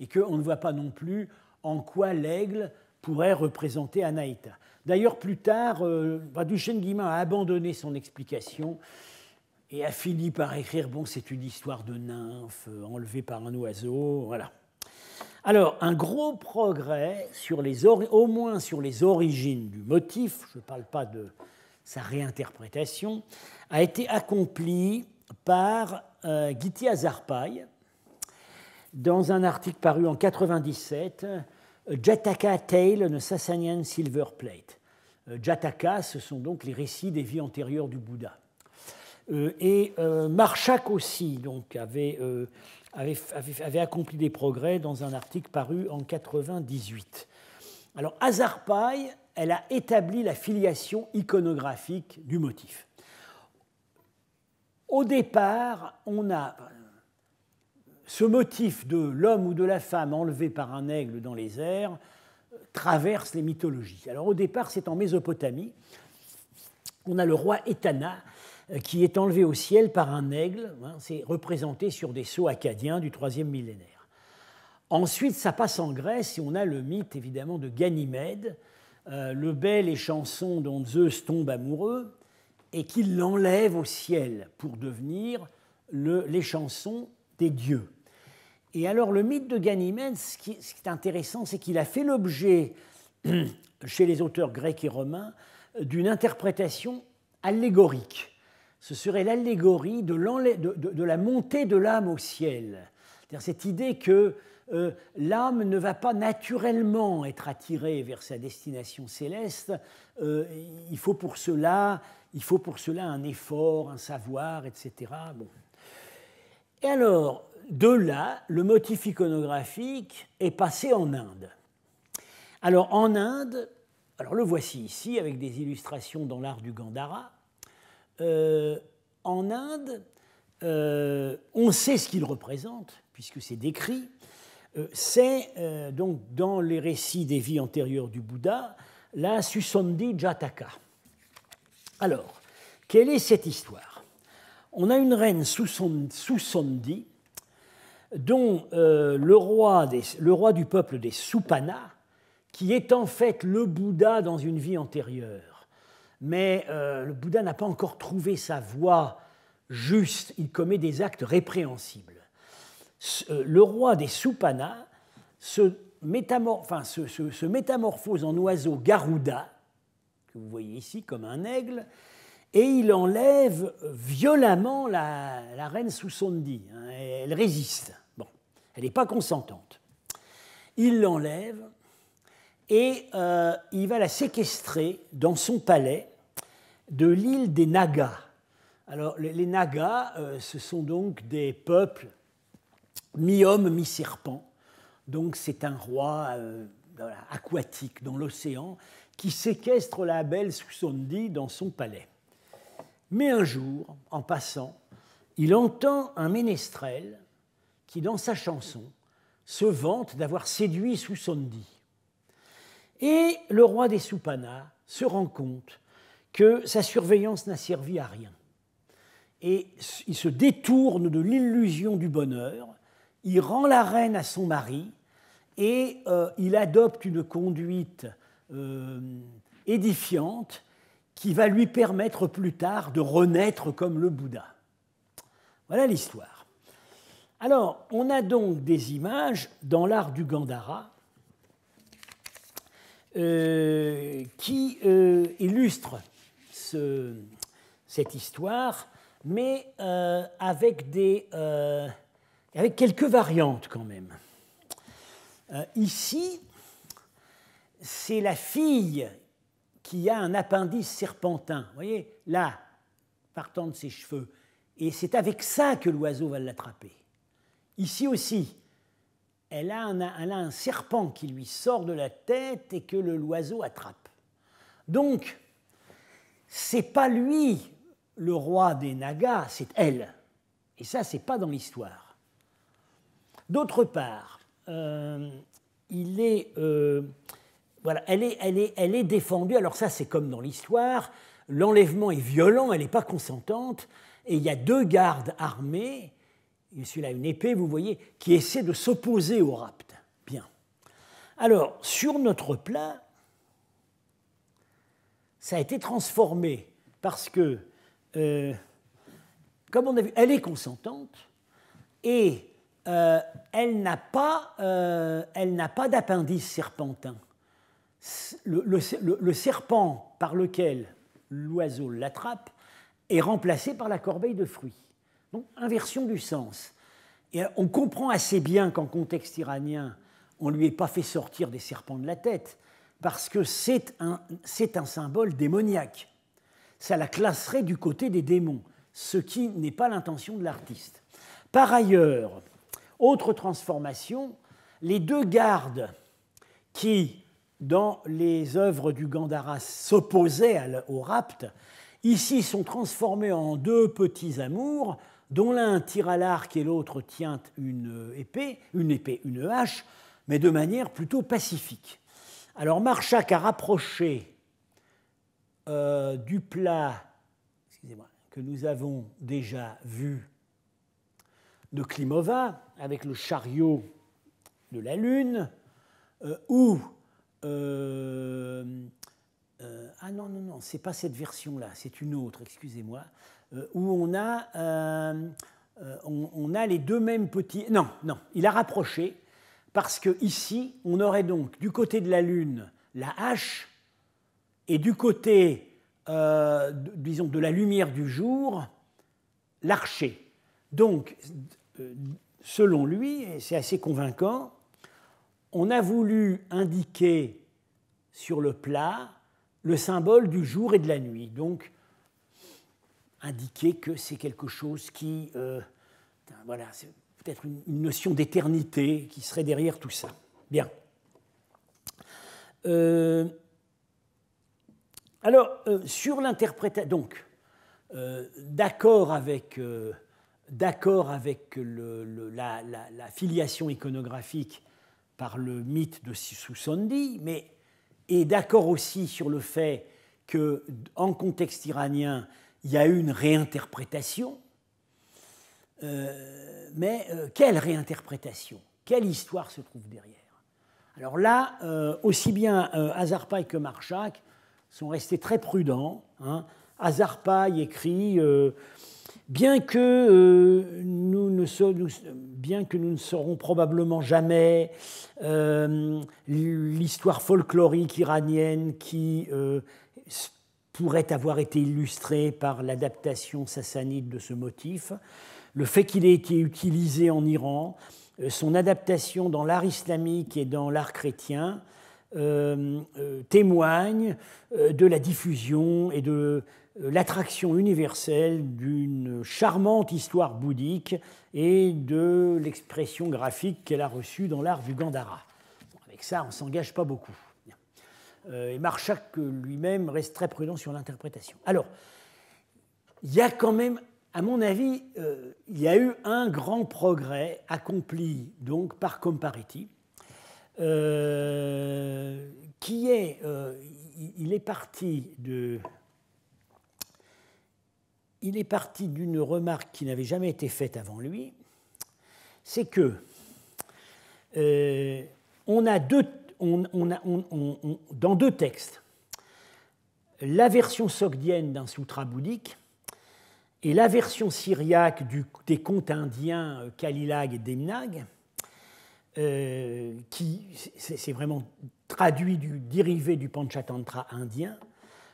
S1: Et qu'on ne voit pas non plus en quoi l'aigle pourrait représenter Anaïta. D'ailleurs, plus tard, euh, Duchenne a abandonné son explication et a fini par écrire Bon, c'est une histoire de nymphe euh, enlevée par un oiseau. Voilà. Alors, un gros progrès, sur les au moins sur les origines du motif, je ne parle pas de sa réinterprétation, a été accompli par euh, dans un article paru en 1997 Jataka Tale on a Silver Plate. Euh, Jataka, ce sont donc les récits des vies antérieures du Bouddha. Euh, et euh, Marchak aussi donc, avait, avait, accompli des progrès dans un article paru en 98. Alors Hazarpai, elle a établi la filiation iconographique du motif. Au départ, on a ce motif de l'homme ou de la femme enlevé par un aigle dans les airs traverse les mythologies. Alors au départ, c'est en Mésopotamie. On a le roi Etana euh, qui est enlevé au ciel par un aigle. Hein, c'est représenté sur des sceaux acadiens du troisième millénaire. Ensuite, ça passe en Grèce et on a le mythe évidemment de Ganymède, euh, le bel échanson dont Zeus tombe amoureux et qui l'enlève au ciel pour devenir l'échanson des dieux. Et alors le mythe de Ganymède, ce qui, est intéressant, c'est qu'il a fait l'objet, chez les auteurs grecs et romains, d'une interprétation allégorique. Ce serait l'allégorie de, de, la montée de l'âme au ciel. C'est-à-dire cette idée que euh, l'âme ne va pas naturellement être attirée vers sa destination céleste. Euh, il, faut pour cela, il faut pour cela un effort, un savoir, etc. Bon. Et alors, de là, le motif iconographique est passé en Inde. Alors en Inde, alors le voici ici avec des illustrations dans l'art du Gandhara. Euh, en Inde, euh, on sait ce qu'il représente, puisque c'est décrit. Euh, c'est donc dans les récits des vies antérieures du Bouddha, la Susandhi Jataka. Alors, quelle est cette histoire On a une reine Susandhi dont euh, le, roi du peuple des Supanas, qui est en fait le Bouddha dans une vie antérieure. Mais euh, le Bouddha n'a pas encore trouvé sa voie juste, il commet des actes répréhensibles. Euh, le roi des Supanas se, métamorphose en oiseau Garuda, que vous voyez ici comme un aigle, et il enlève violemment la, reine Susondi. Hein, elle résiste. Elle n'est pas consentante. Il l'enlève et euh, il va la séquestrer dans son palais de l'île des Nagas. Alors, les, Nagas, euh, ce sont donc des peuples mi-homme, mi-serpent. Donc, c'est un roi euh, aquatique dans l'océan qui séquestre la belle Susondi dans son palais. Mais un jour, en passant, il entend un ménestrel qui, dans sa chanson, se vante d'avoir séduit Soussondi. Et le roi des Supanas se rend compte que sa surveillance n'a servi à rien. Et il se détourne de l'illusion du bonheur, il rend la reine à son mari et euh, il adopte une conduite euh, édifiante qui va lui permettre plus tard de renaître comme le Bouddha. Voilà l'histoire. Alors, on a donc des images dans l'art du Gandhara euh, qui euh, illustrent cette histoire, mais euh, avec, des, avec quelques variantes quand même. ici, c'est la fille qui a un appendice serpentin, vous voyez, là, partant de ses cheveux. Et c'est avec ça que l'oiseau va l'attraper. Ici aussi, elle a, un, serpent qui lui sort de la tête et que l'oiseau attrape. Donc, c'est pas lui le roi des Nagas, c'est elle. Et ça, c'est pas dans l'histoire. D'autre part, euh, il est, euh, elle est, elle est, elle est défendue. Alors ça, c'est comme dans l'histoire. L'enlèvement est violent, elle n'est pas consentante, et il y a deux gardes armés celui-là une épée, vous voyez, qui essaie de s'opposer au rapt. Bien. Alors, sur notre plat, ça a été transformé parce que, euh, comme on a vu, elle est consentante et euh, elle n'a pas, euh, pas d'appendice serpentin. le serpent par lequel l'oiseau l'attrape est remplacé par la corbeille de fruits. Donc, inversion du sens. Et euh, on comprend assez bien qu'en contexte iranien, on ne lui ait pas fait sortir des serpents de la tête, parce que c'est un, un, symbole démoniaque. Ça la classerait du côté des démons, ce qui n'est pas l'intention de l'artiste. Par ailleurs, autre transformation, les deux gardes qui, dans les œuvres du Gandhara, s'opposaient au rapt, ici sont transformés en deux petits amours, dont l'un tire à l'arc et l'autre tient une épée, une épée, une hache, mais de manière plutôt pacifique. Alors Marchak a rapproché euh, du plat que nous avons déjà vu de Klimova, avec le chariot de la Lune, euh, où... Euh, ah non, non, non, c'est pas cette version-là, c'est une autre, excusez-moi. Euh, où euh, euh, on a, les deux mêmes petits... Non, non, il a rapproché, parce que ici, on aurait donc du côté de la Lune la hache, et du côté, disons, de la lumière du jour, l'archer. Donc, selon lui, et c'est assez convaincant, on a voulu indiquer sur le plat le symbole du jour et de la nuit. Donc, indiquer que c'est quelque chose qui, euh, voilà, c'est peut-être une, notion d'éternité qui serait derrière tout ça. Bien. Euh, alors, euh, sur l'interprétation, donc, d'accord avec, d'accord avec la, filiation iconographique par le mythe de sisusondi, mais est d'accord aussi sur le fait que, en contexte iranien, il y a eu une réinterprétation. Euh, mais euh, quelle réinterprétation Quelle histoire se trouve derrière Alors là, euh, aussi bien Azarpaï que Marchak sont restés très prudents. Hein. Azarpaï écrit bien que, nous ne bien que nous ne saurons probablement jamais l'histoire folklorique iranienne qui pourrait avoir été illustré par l'adaptation sassanide de ce motif, le fait qu'il ait été utilisé en Iran, euh, son adaptation dans l'art islamique et dans l'art chrétien euh, euh, témoigne de la diffusion et de l'attraction universelle d'une charmante histoire bouddhique et de l'expression graphique qu'elle a reçue dans l'art du Gandhara. avec ça, on ne s'engage pas beaucoup. Euh, et Marchak euh, lui-même reste très prudent sur l'interprétation. Alors, il y a quand même, à mon avis, euh, il y a eu un grand progrès accompli donc par Compariti, qui est, il est parti de, il est parti d'une remarque qui n'avait jamais été faite avant lui, c'est que on a deux dans deux textes, la version sogdienne d'un sutra bouddhique et la version syriaque des contes indiens euh, Kalilag et Demnag, euh, qui c'est vraiment traduit du dérivé du Panchatantra indien,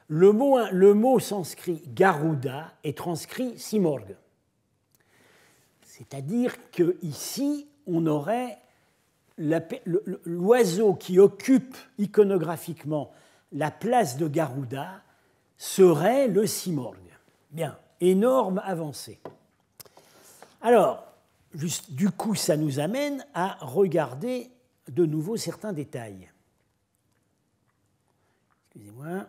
S1: le mot, le mot sanskrit Garuda est transcrit Simorg. C'est-à-dire qu'ici, on aurait l'oiseau qui occupe iconographiquement la place de Garuda serait le cimorgue. Bien, énorme avancée. Alors, du coup, ça nous amène à regarder de nouveau certains détails. Excusez-moi.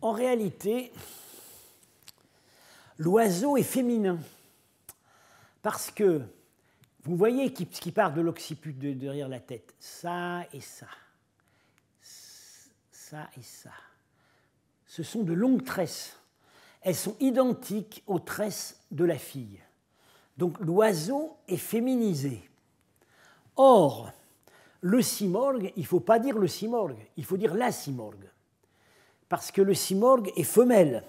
S1: En réalité, L'oiseau est féminin parce que vous voyez ce qui part de l'occiput derrière la tête, ça et ça, ça et ça. Ce sont de longues tresses. Elles sont identiques aux tresses de la fille. Donc l'oiseau est féminisé. Or, le simorgue, il ne faut pas dire le simorgue, il faut dire la simorgue. Parce que le simorgue est femelle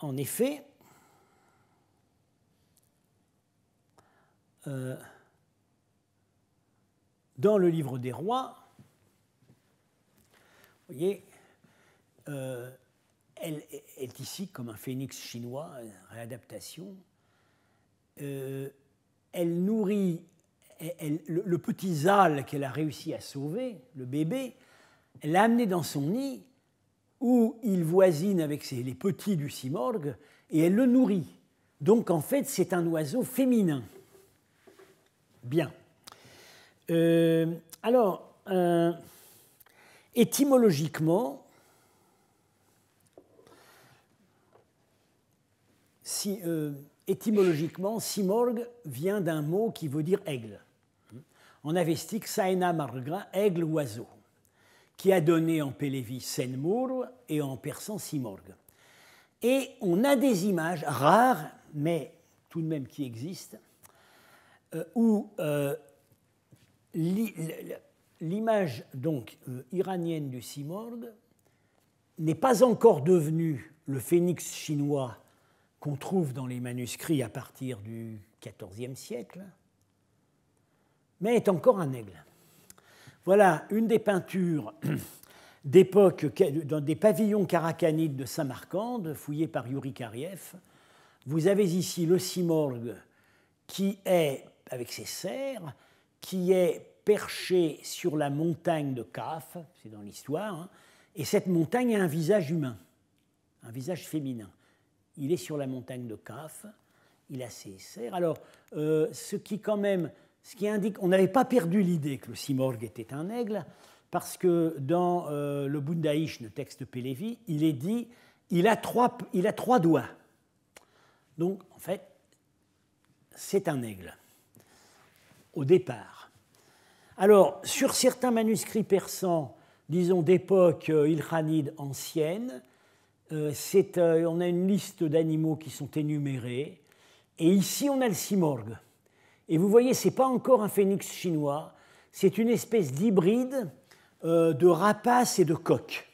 S1: en effet, euh, dans le livre des rois, vous voyez, euh, elle est ici comme un phénix chinois, réadaptation. Euh, elle nourrit le, petit zal qu'elle a réussi à sauver, le bébé, elle l'a amené dans son nid où il voisine avec les petits du cimorgue et elle le nourrit. Donc en fait, c'est un oiseau féminin. Bien. Euh, alors, euh, étymologiquement, si, euh, étymologiquement, cimorgue vient d'un mot qui veut dire aigle. En avestique, saena margra, aigle oiseau qui a donné en Pélévis Senmour et en persan Simorgue. Et on a des images rares, mais tout de même qui existent, euh, où euh, l'image donc euh, iranienne du Simorgue n'est pas encore devenue le phénix chinois qu'on trouve dans les manuscrits à partir du XIVe siècle, mais est encore un aigle. Voilà une des peintures d'époque dans des pavillons caracanides de Samarcande, fouillés par Yuri Kariev. Vous avez ici le cimorgue qui est, avec ses serres, qui est perché sur la montagne de Kaf, c'est dans l'histoire, hein. et cette montagne a un visage humain, un visage féminin. Il est sur la montagne de Kaf, il a ses serres. Alors, euh, ce qui quand même ce qui indique, qu'on n'avait pas perdu l'idée que le simorg était un aigle, parce que dans euh, le Bundahish, le texte Pélévi, il est dit il a trois, il a trois doigts. Donc, en fait, c'est un aigle, au départ. Alors, sur certains manuscrits persans, disons d'époque euh, ilkhanide ancienne, euh, on a une liste d'animaux qui sont énumérés. Et ici, on a le cimorgue. Et vous voyez, ce n'est pas encore un phénix chinois, c'est une espèce d'hybride euh, de rapace et de coq.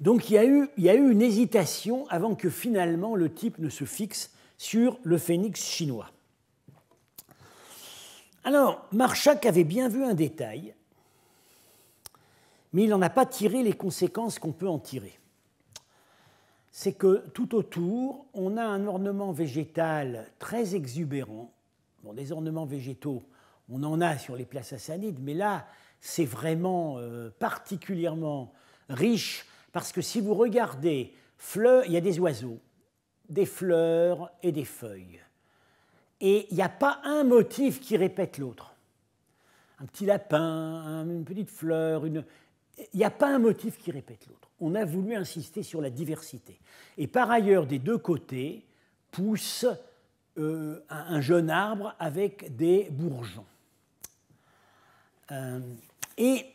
S1: Donc il y, a eu, il y a eu une hésitation avant que finalement le type ne se fixe sur le phénix chinois. Alors, Marchak avait bien vu un détail, mais il n'en a pas tiré les conséquences qu'on peut en tirer. C'est que tout autour, on a un ornement végétal très exubérant, des ornements végétaux, on en a sur les places assanides, mais là, c'est vraiment euh, particulièrement riche parce que si vous regardez, fleurs, il y a des oiseaux, des fleurs et des feuilles. Et il n'y a pas un motif qui répète l'autre. Un petit lapin, une petite fleur, il n'y a pas un motif qui répète l'autre. On a voulu insister sur la diversité. Et par ailleurs, des deux côtés poussent euh, un jeune arbre avec des bourgeons. Euh, et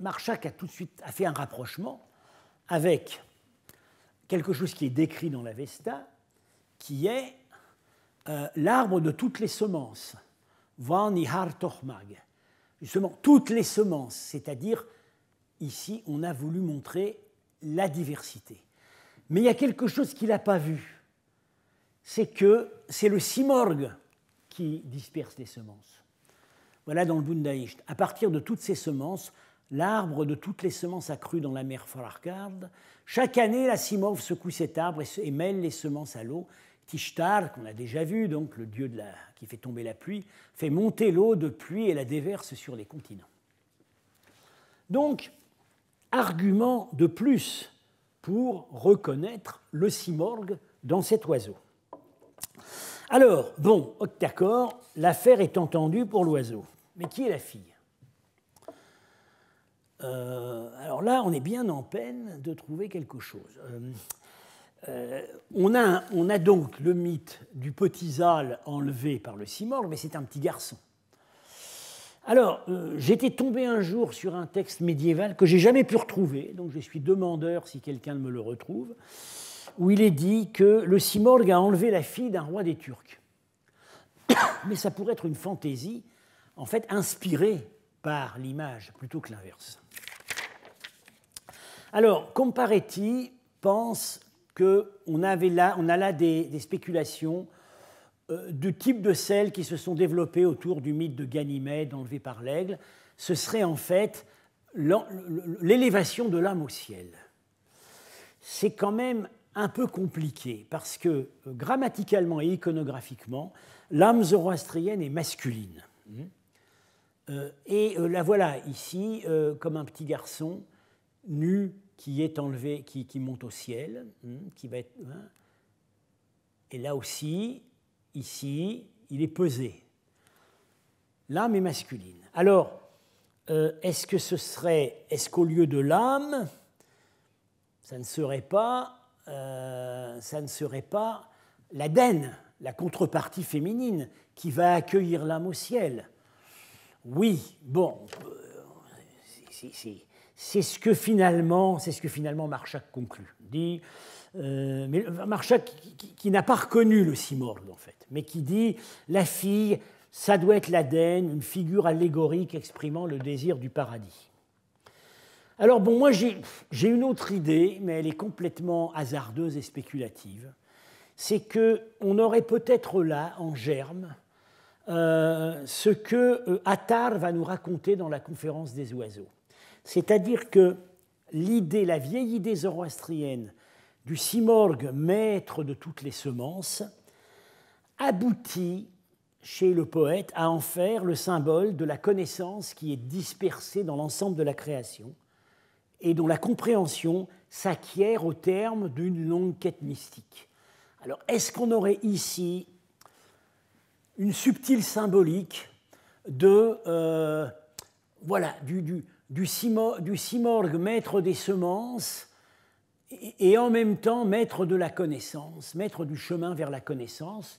S1: Marchak a tout de suite fait un rapprochement avec quelque chose qui est décrit dans la Vesta, qui est euh, l'arbre de toutes les semences, Vanihar Tormag. Justement, toutes les semences, c'est-à-dire, ici, on a voulu montrer la diversité. Mais il y a quelque chose qu'il n'a pas vu c'est que c'est le simorgue qui disperse les semences. Voilà dans le Bundaïcht. À partir de toutes ces semences, l'arbre de toutes les semences accrues dans la mer Farkard, chaque année, la simorgue secoue cet arbre et mêle les semences à l'eau. Tishtar, qu'on a déjà vu, donc le dieu de qui fait tomber la pluie, fait monter l'eau de pluie et la déverse sur les continents. Donc, argument de plus pour reconnaître le simorgue dans cet oiseau. Alors, bon, d'accord, l'affaire est entendue pour l'oiseau. Mais qui est la fille euh, Alors là, on est bien en peine de trouver quelque chose. Euh, euh, on, a, donc le mythe du petit enlevé par le cimorgue, mais c'est un petit garçon. Alors, j'étais tombé un jour sur un texte médiéval que j'ai jamais pu retrouver, donc je suis demandeur si quelqu'un me le retrouve où il est dit que le Simorgue a enlevé la fille d'un roi des Turcs. Mais ça pourrait être une fantaisie, en fait, inspirée par l'image plutôt que l'inverse. Alors, Comparetti pense qu'on avait là, on a là des, spéculations euh, du type de celles qui se sont développées autour du mythe de Ganymède enlevé par l'aigle. Ce serait en fait l'élévation de l'âme au ciel. C'est quand même un peu compliqué, parce que euh, grammaticalement et iconographiquement, l'âme zoroastrienne est masculine. Mhm. Euh, et euh, la voilà ici comme un petit garçon nu qui est enlevé, qui, monte au ciel, hein, qui va être... Hein. Et là aussi, ici, il est pesé. L'âme est masculine. Alors, est-ce que ce serait, est-ce qu'au lieu de l'âme, ça ne serait pas euh, ça ne serait pas l'Aden, la contrepartie féminine, qui va accueillir l'âme au ciel. Oui, bon, euh, c'est ce que finalement, c'est ce que finalement Marchak conclut. Dit, euh, mais qui, n'a pas reconnu le simor en fait, mais qui dit la fille, ça doit être l'Aden, une figure allégorique exprimant le désir du paradis. Alors bon, moi j'ai une autre idée, mais elle est complètement hasardeuse et spéculative. C'est que on aurait peut-être là, en germe, euh, ce que euh, Attar va nous raconter dans la conférence des oiseaux. C'est-à-dire que l'idée, la vieille idée zoroastrienne du cimorgue maître de toutes les semences, aboutit chez le poète à en faire le symbole de la connaissance qui est dispersée dans l'ensemble de la création et dont la compréhension s'acquiert au terme d'une longue quête mystique. Alors, est-ce qu'on aurait ici une subtile symbolique de, euh, voilà, du, du, du, maître des semences, et, en même temps maître de la connaissance, maître du chemin vers la connaissance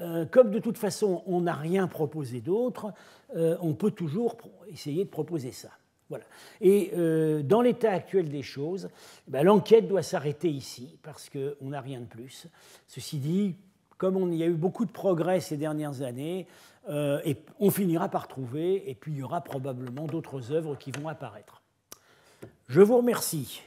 S1: euh, comme de toute façon on n'a rien proposé d'autre, euh, on peut toujours essayer de proposer ça. Voilà. Et euh, dans l'état actuel des choses, eh ben, l'enquête doit s'arrêter ici parce qu'on n'a rien de plus. Ceci dit, comme il y a eu beaucoup de progrès ces dernières années, euh, et on finira par trouver, et puis il y aura probablement d'autres œuvres qui vont apparaître. Je vous remercie.